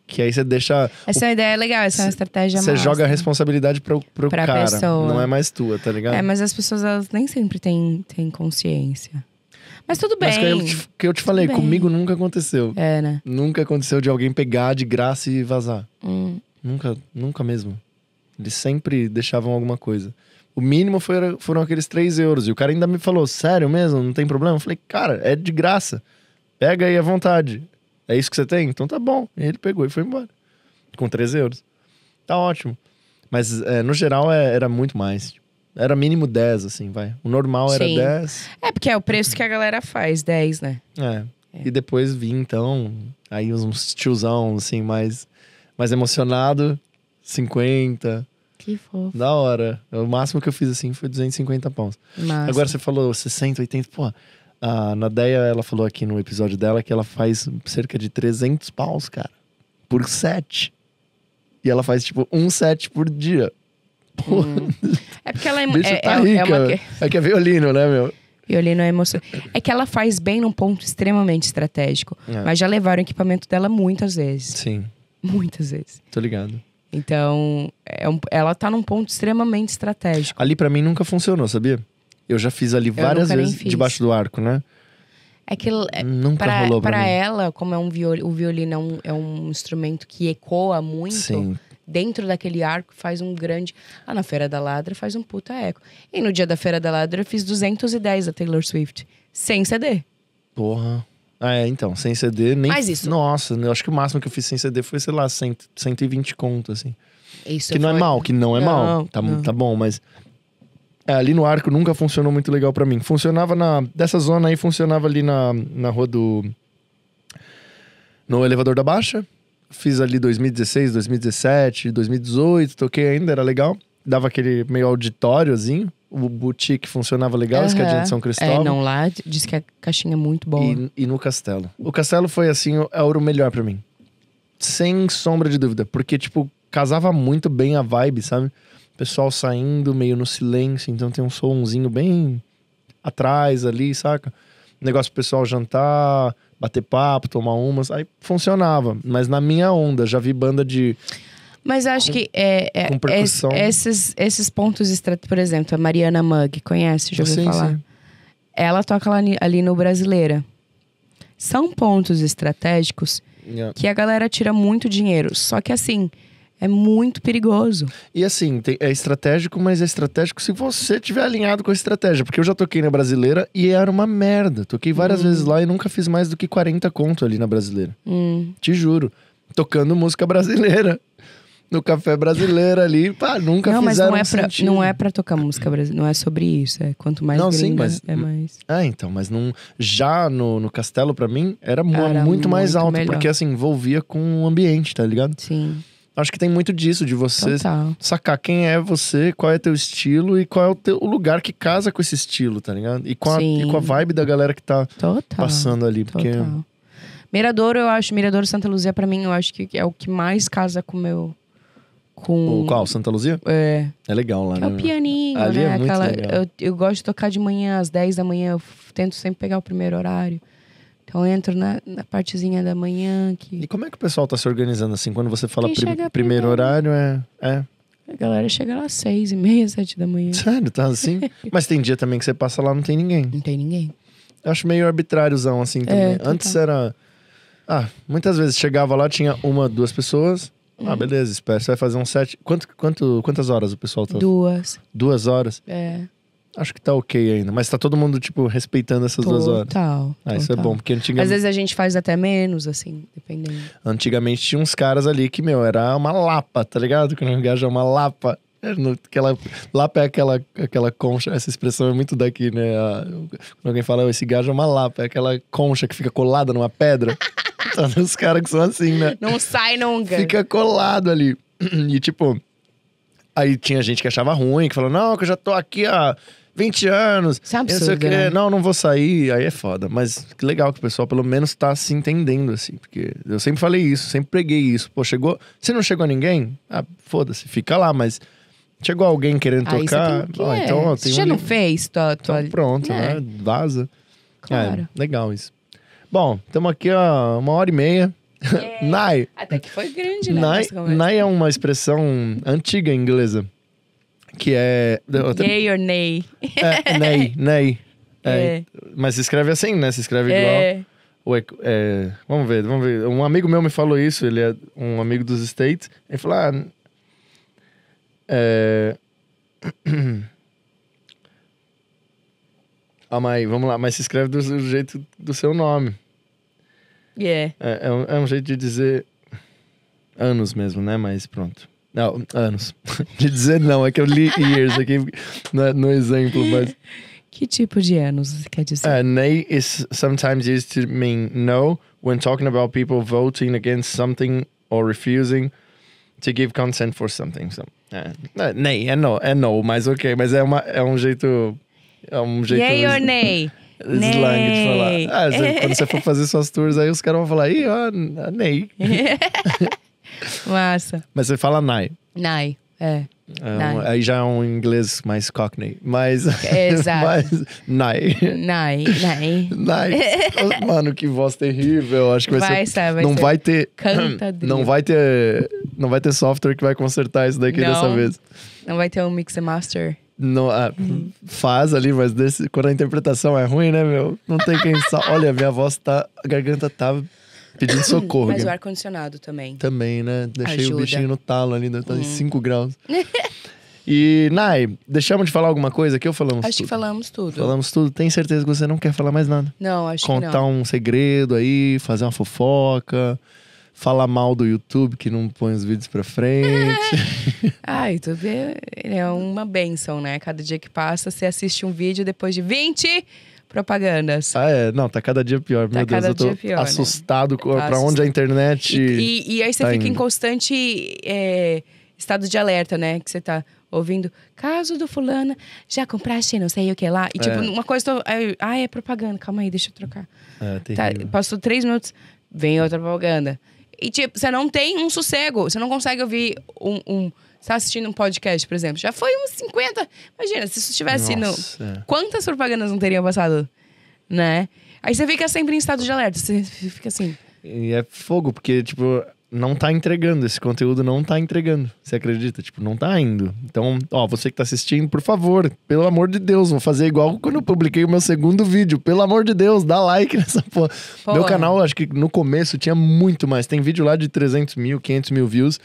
que aí você deixa. Essa o... é uma ideia legal, essa é uma estratégia Você joga a responsabilidade pro, pro pra cara. Pessoa. Não é mais tua, tá ligado? É, mas as pessoas elas nem sempre têm, têm consciência. Mas tudo bem. Mas que eu te, que eu te falei, bem. comigo nunca aconteceu. É, né? Nunca aconteceu de alguém pegar de graça e vazar. Hum. Nunca, nunca mesmo. Eles sempre deixavam alguma coisa. O mínimo foi, foram aqueles 3 euros. E o cara ainda me falou, sério mesmo? Não tem problema? Eu falei, cara, é de graça. Pega aí à vontade. É isso que você tem? Então tá bom. E ele pegou e foi embora. Com 13 euros. Tá ótimo. Mas é, no geral é, era muito mais. Era mínimo 10, assim, vai. O normal era Sim. 10. É, porque é o preço que a galera faz, 10, né? É. é. E depois vim, então, aí uns tiozão, assim, mais, mais emocionado, 50. Que fofo. Da hora. O máximo que eu fiz, assim, foi 250 pounds. Massa. Agora você falou 60, 80, porra. A Nadeia, ela falou aqui no episódio dela que ela faz cerca de 300 paus, cara, por sete E ela faz, tipo, um set por dia. Hum. *laughs* É porque ela é, é, tá é, é rica. é uma... É que é violino, né, meu? Violino é emoção. É que ela faz bem num ponto extremamente estratégico. É. Mas já levaram o equipamento dela muitas vezes. Sim. Muitas vezes. Tô ligado. Então, é um, ela tá num ponto extremamente estratégico. Ali para mim nunca funcionou, sabia? Eu já fiz ali várias vezes debaixo do arco, né? É que é, Nunca pra, rolou pra, pra ela, como é um viol, o violino é um, é um instrumento que ecoa muito, Sim. dentro daquele arco faz um grande. Ah, na Feira da Ladra faz um puta eco. E no dia da Feira da Ladra eu fiz 210 da Taylor Swift, sem CD. Porra. Ah, é, então, sem CD nem. Mas isso. Nossa, eu acho que o máximo que eu fiz sem CD foi, sei lá, 100, 120 conto, assim. Isso que foi... não é mal, que não é não, mal. Tá, não. tá bom, mas é, ali no arco nunca funcionou muito legal para mim. Funcionava na. Dessa zona aí, funcionava ali na, na rua do. No elevador da Baixa. Fiz ali 2016, 2017, 2018, toquei ainda, era legal. Dava aquele meio auditóriozinho. O boutique funcionava legal, uhum. escadinha de São é, Cristóvão. É, não, lá diz que a caixinha é muito boa. E, e no castelo. O castelo foi assim, é o melhor para mim. Sem sombra de dúvida. Porque, tipo, casava muito bem a vibe, sabe? pessoal saindo meio no silêncio, então tem um somzinho bem atrás ali, saca? Negócio pro pessoal jantar, bater papo, tomar umas. Aí funcionava, mas na minha onda, já vi banda de. Mas acho com, que é, é, é esses, esses pontos estratégicos, por exemplo, a Mariana Mug, conhece? Já ouviu sim, falar? Sim. Ela toca ali, ali no Brasileira. São pontos estratégicos yeah. que a galera tira muito dinheiro. Só que assim, é muito perigoso. E assim, tem, é estratégico, mas é estratégico se você tiver alinhado com a estratégia. Porque eu já toquei na brasileira e era uma merda. Toquei várias hum. vezes lá e nunca fiz mais do que 40 conto ali na brasileira. Hum. Te juro. Tocando música brasileira. *laughs* No café brasileiro ali, pá, nunca não, fizeram mas não é pra, Não é pra tocar música brasileira, não é sobre isso. É quanto mais não, gringa, sim, mas, é mais. Ah, então, mas não, já no, no castelo, para mim, era, era muito, muito mais alto, melhor. porque assim, envolvia com o ambiente, tá ligado? Sim. Acho que tem muito disso, de você Total. sacar quem é você, qual é teu estilo e qual é o, teu, o lugar que casa com esse estilo, tá ligado? E com, a, e com a vibe da galera que tá Total. passando ali. Porque... eu acho, Mirador Santa Luzia, para mim, eu acho que é o que mais casa com o meu. Com... O qual? Santa Luzia? É. É legal lá, né? É o né? pianinho, ali é né? É muito Aquela, legal. Eu, eu gosto de tocar de manhã, às 10 da manhã, eu tento sempre pegar o primeiro horário. Então eu entro na, na partezinha da manhã que. E como é que o pessoal tá se organizando assim? Quando você fala primeiro, primeiro horário, é. é. A galera chega lá às seis e meia, *laughs* sete da manhã. Sério, tá assim? *laughs* Mas tem dia também que você passa lá não tem ninguém. Não tem ninguém. Eu acho meio arbitráriozão, assim, é, também. É, Antes tá. era. Ah, muitas vezes chegava lá, tinha uma, duas pessoas. Ah, é. beleza, espera. Você vai fazer um sete? Quanto, quanto, quantas horas o pessoal tá? Duas. Duas horas? É. Acho que tá ok ainda. Mas tá todo mundo, tipo, respeitando essas total, duas horas. Total. Ah, isso é bom, porque antigamente. Às vezes a gente faz até menos, assim, dependendo. Antigamente tinha uns caras ali que, meu, era uma lapa, tá ligado? Que o gajo é uma lapa. É aquela, lapa é aquela, aquela concha, essa expressão é muito daqui, né? A, quando alguém fala, oh, esse gajo é uma lapa, é aquela concha que fica colada numa pedra. *laughs* tá então, nos caras que são assim, né? Não sai nunca. Fica colado ali. *clears throat* E tipo, Aí tinha gente que achava ruim, que falou, não, que eu já tô aqui há 20 anos. Isso é absurdo, eu né? Não, não vou sair. Aí é foda. Mas que legal que o pessoal pelo menos tá se entendendo, assim. Porque eu sempre falei isso, sempre preguei isso. Pô, chegou. Se não chegou ninguém, ah, foda-se, fica lá, mas. Chegou alguém querendo Aí tocar. Ah, então, é. Você tem então, ó, tem Você um já não fez, tua, Então, pronto, é. né? Vaza. É, claro. É, legal isso. Bom, estamos aqui, ó, uma hora e meia. Yeah. É. *laughs* Nai. Até que foi grande, né? Nai, nai é uma expressão antiga inglesa. Que é. Nay or nay? É, nay, *laughs* nay. É, mas se escreve assim, né? Se escreve igual. É, vamos ver, vamos ver. Um amigo meu me falou isso, ele é um amigo dos States. Ele falou: ah, é... *clears throat* ah mas vamos lá, mas se escreve do, do jeito do seu nome. Yeah. É, é, um, é um jeito de dizer anos mesmo, né? Mas pronto. Não, anos. *laughs* De dizer não, é que eu li years aqui no, é, no é exemplo, mas. Que tipo de anos você quer dizer? Uh, nay is sometimes used to mean no when talking about people voting against something or refusing to give consent for something. So, uh, uh nay é no, é no, mas ok, mas é, uma, é um jeito. É um jeito. Yeah or nay? slang de falar. Ah, é. quando você for fazer suas tours aí, os caras vão falar, ih, ó, Ney. *laughs* Massa. Mas você fala Nai. Nai, é. é um, aí já é um inglês mais cockney. Mas. *laughs* É, exato. mas, nai. Nai, nai. Nai. *laughs* Mano, que voz terrível. Acho que vai, vai ser. Sabe, vai não ser vai ter. Canta. *clears throat* Não vai ter. Não vai ter software que vai consertar isso daqui não, dessa vez. Não vai ter um mix and master. Ah, faz ali, mas desse, quando a interpretação é ruim, né, meu? Não tem quem só. Olha, minha voz tá. A garganta tá pedindo socorro. Mas o ar-condicionado também. Também, né? Deixei Ajuda. o bichinho no talo ali, né? tá em 5 hum. graus. *laughs* E, Nai, deixamos de falar alguma coisa aqui ou falamos acho tudo? Acho que falamos tudo. Falamos tudo. Tem certeza que você não quer falar mais nada? Não, acho Contar que não. Contar um segredo aí, fazer uma fofoca fala mal do YouTube, que não põe os vídeos pra frente. *laughs* ah, vê, é uma benção, né? Cada dia que passa, você assiste um vídeo depois de 20 propagandas. Ah, é? Não, tá cada dia pior. Tá Meu Deus, eu tô pior, né? assustado né? com, pra assustado. onde a internet. E, e, e aí você tá fica indo. em constante é, estado de alerta, né? Que você tá ouvindo caso do fulana, já compraste não sei o que lá. E é. tipo, uma coisa. ah, é propaganda, calma aí, deixa eu trocar. É, tá, passou três minutos, vem outra propaganda. E, tipo, você não tem um sossego. Você não consegue ouvir um. um você tá assistindo um podcast, por exemplo. Já foi uns 50. Imagina, se isso tivesse sido. É. Quantas propagandas não teriam passado? Né? Aí você fica sempre em estado de alerta. Você fica assim. E é fogo, porque, tipo, não tá entregando, esse conteúdo não tá entregando. Você acredita? Tipo, não tá indo. Então, ó, você que tá assistindo, por favor, pelo amor de Deus, vou fazer igual quando eu publiquei o meu segundo vídeo. Pelo amor de Deus, dá like *laughs* nessa porra. Meu canal, acho que no começo tinha muito mais. Tem vídeo lá de 300 mil, 500 mil views.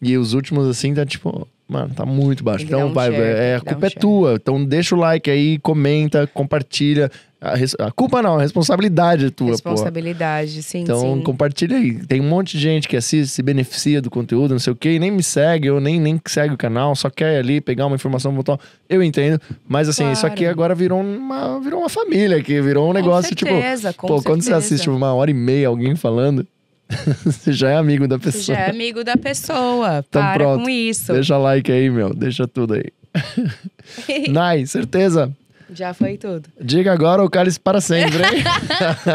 E os últimos, assim, tá tipo. Mano, tá muito baixo. Então, um vai, share, é, a culpa um é tua. Então deixa o like aí, comenta, compartilha. A, res... a culpa não, a responsabilidade é tua, Responsabilidade, porra. sim, Então sim. compartilha aí. Tem um monte de gente que assiste, se beneficia do conteúdo, não sei o quê, e nem me segue, ou nem, nem segue o canal, só quer ali pegar uma informação, botar... Eu entendo, mas assim, claro. isso aqui agora virou uma, virou uma família aqui, virou um negócio, com tipo, certeza, tipo... Com pô, certeza. quando você assiste uma hora e meia alguém falando... *laughs* Você já é amigo da pessoa. já é amigo da pessoa. Então, Para pronto. com isso. Deixa like aí, meu. Deixa tudo aí. *laughs* Nai, certeza? Já foi tudo. Diga agora ou cálice para sempre, hein?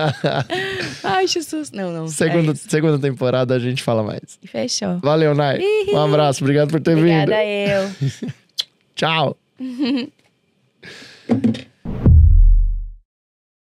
*laughs* Ai, Jesus. Não, não. Segunda, é segunda temporada a gente fala mais. Fechou. Valeu, Nai. um abraço. Obrigado por ter Obrigada vindo. Obrigada eu. Tchau.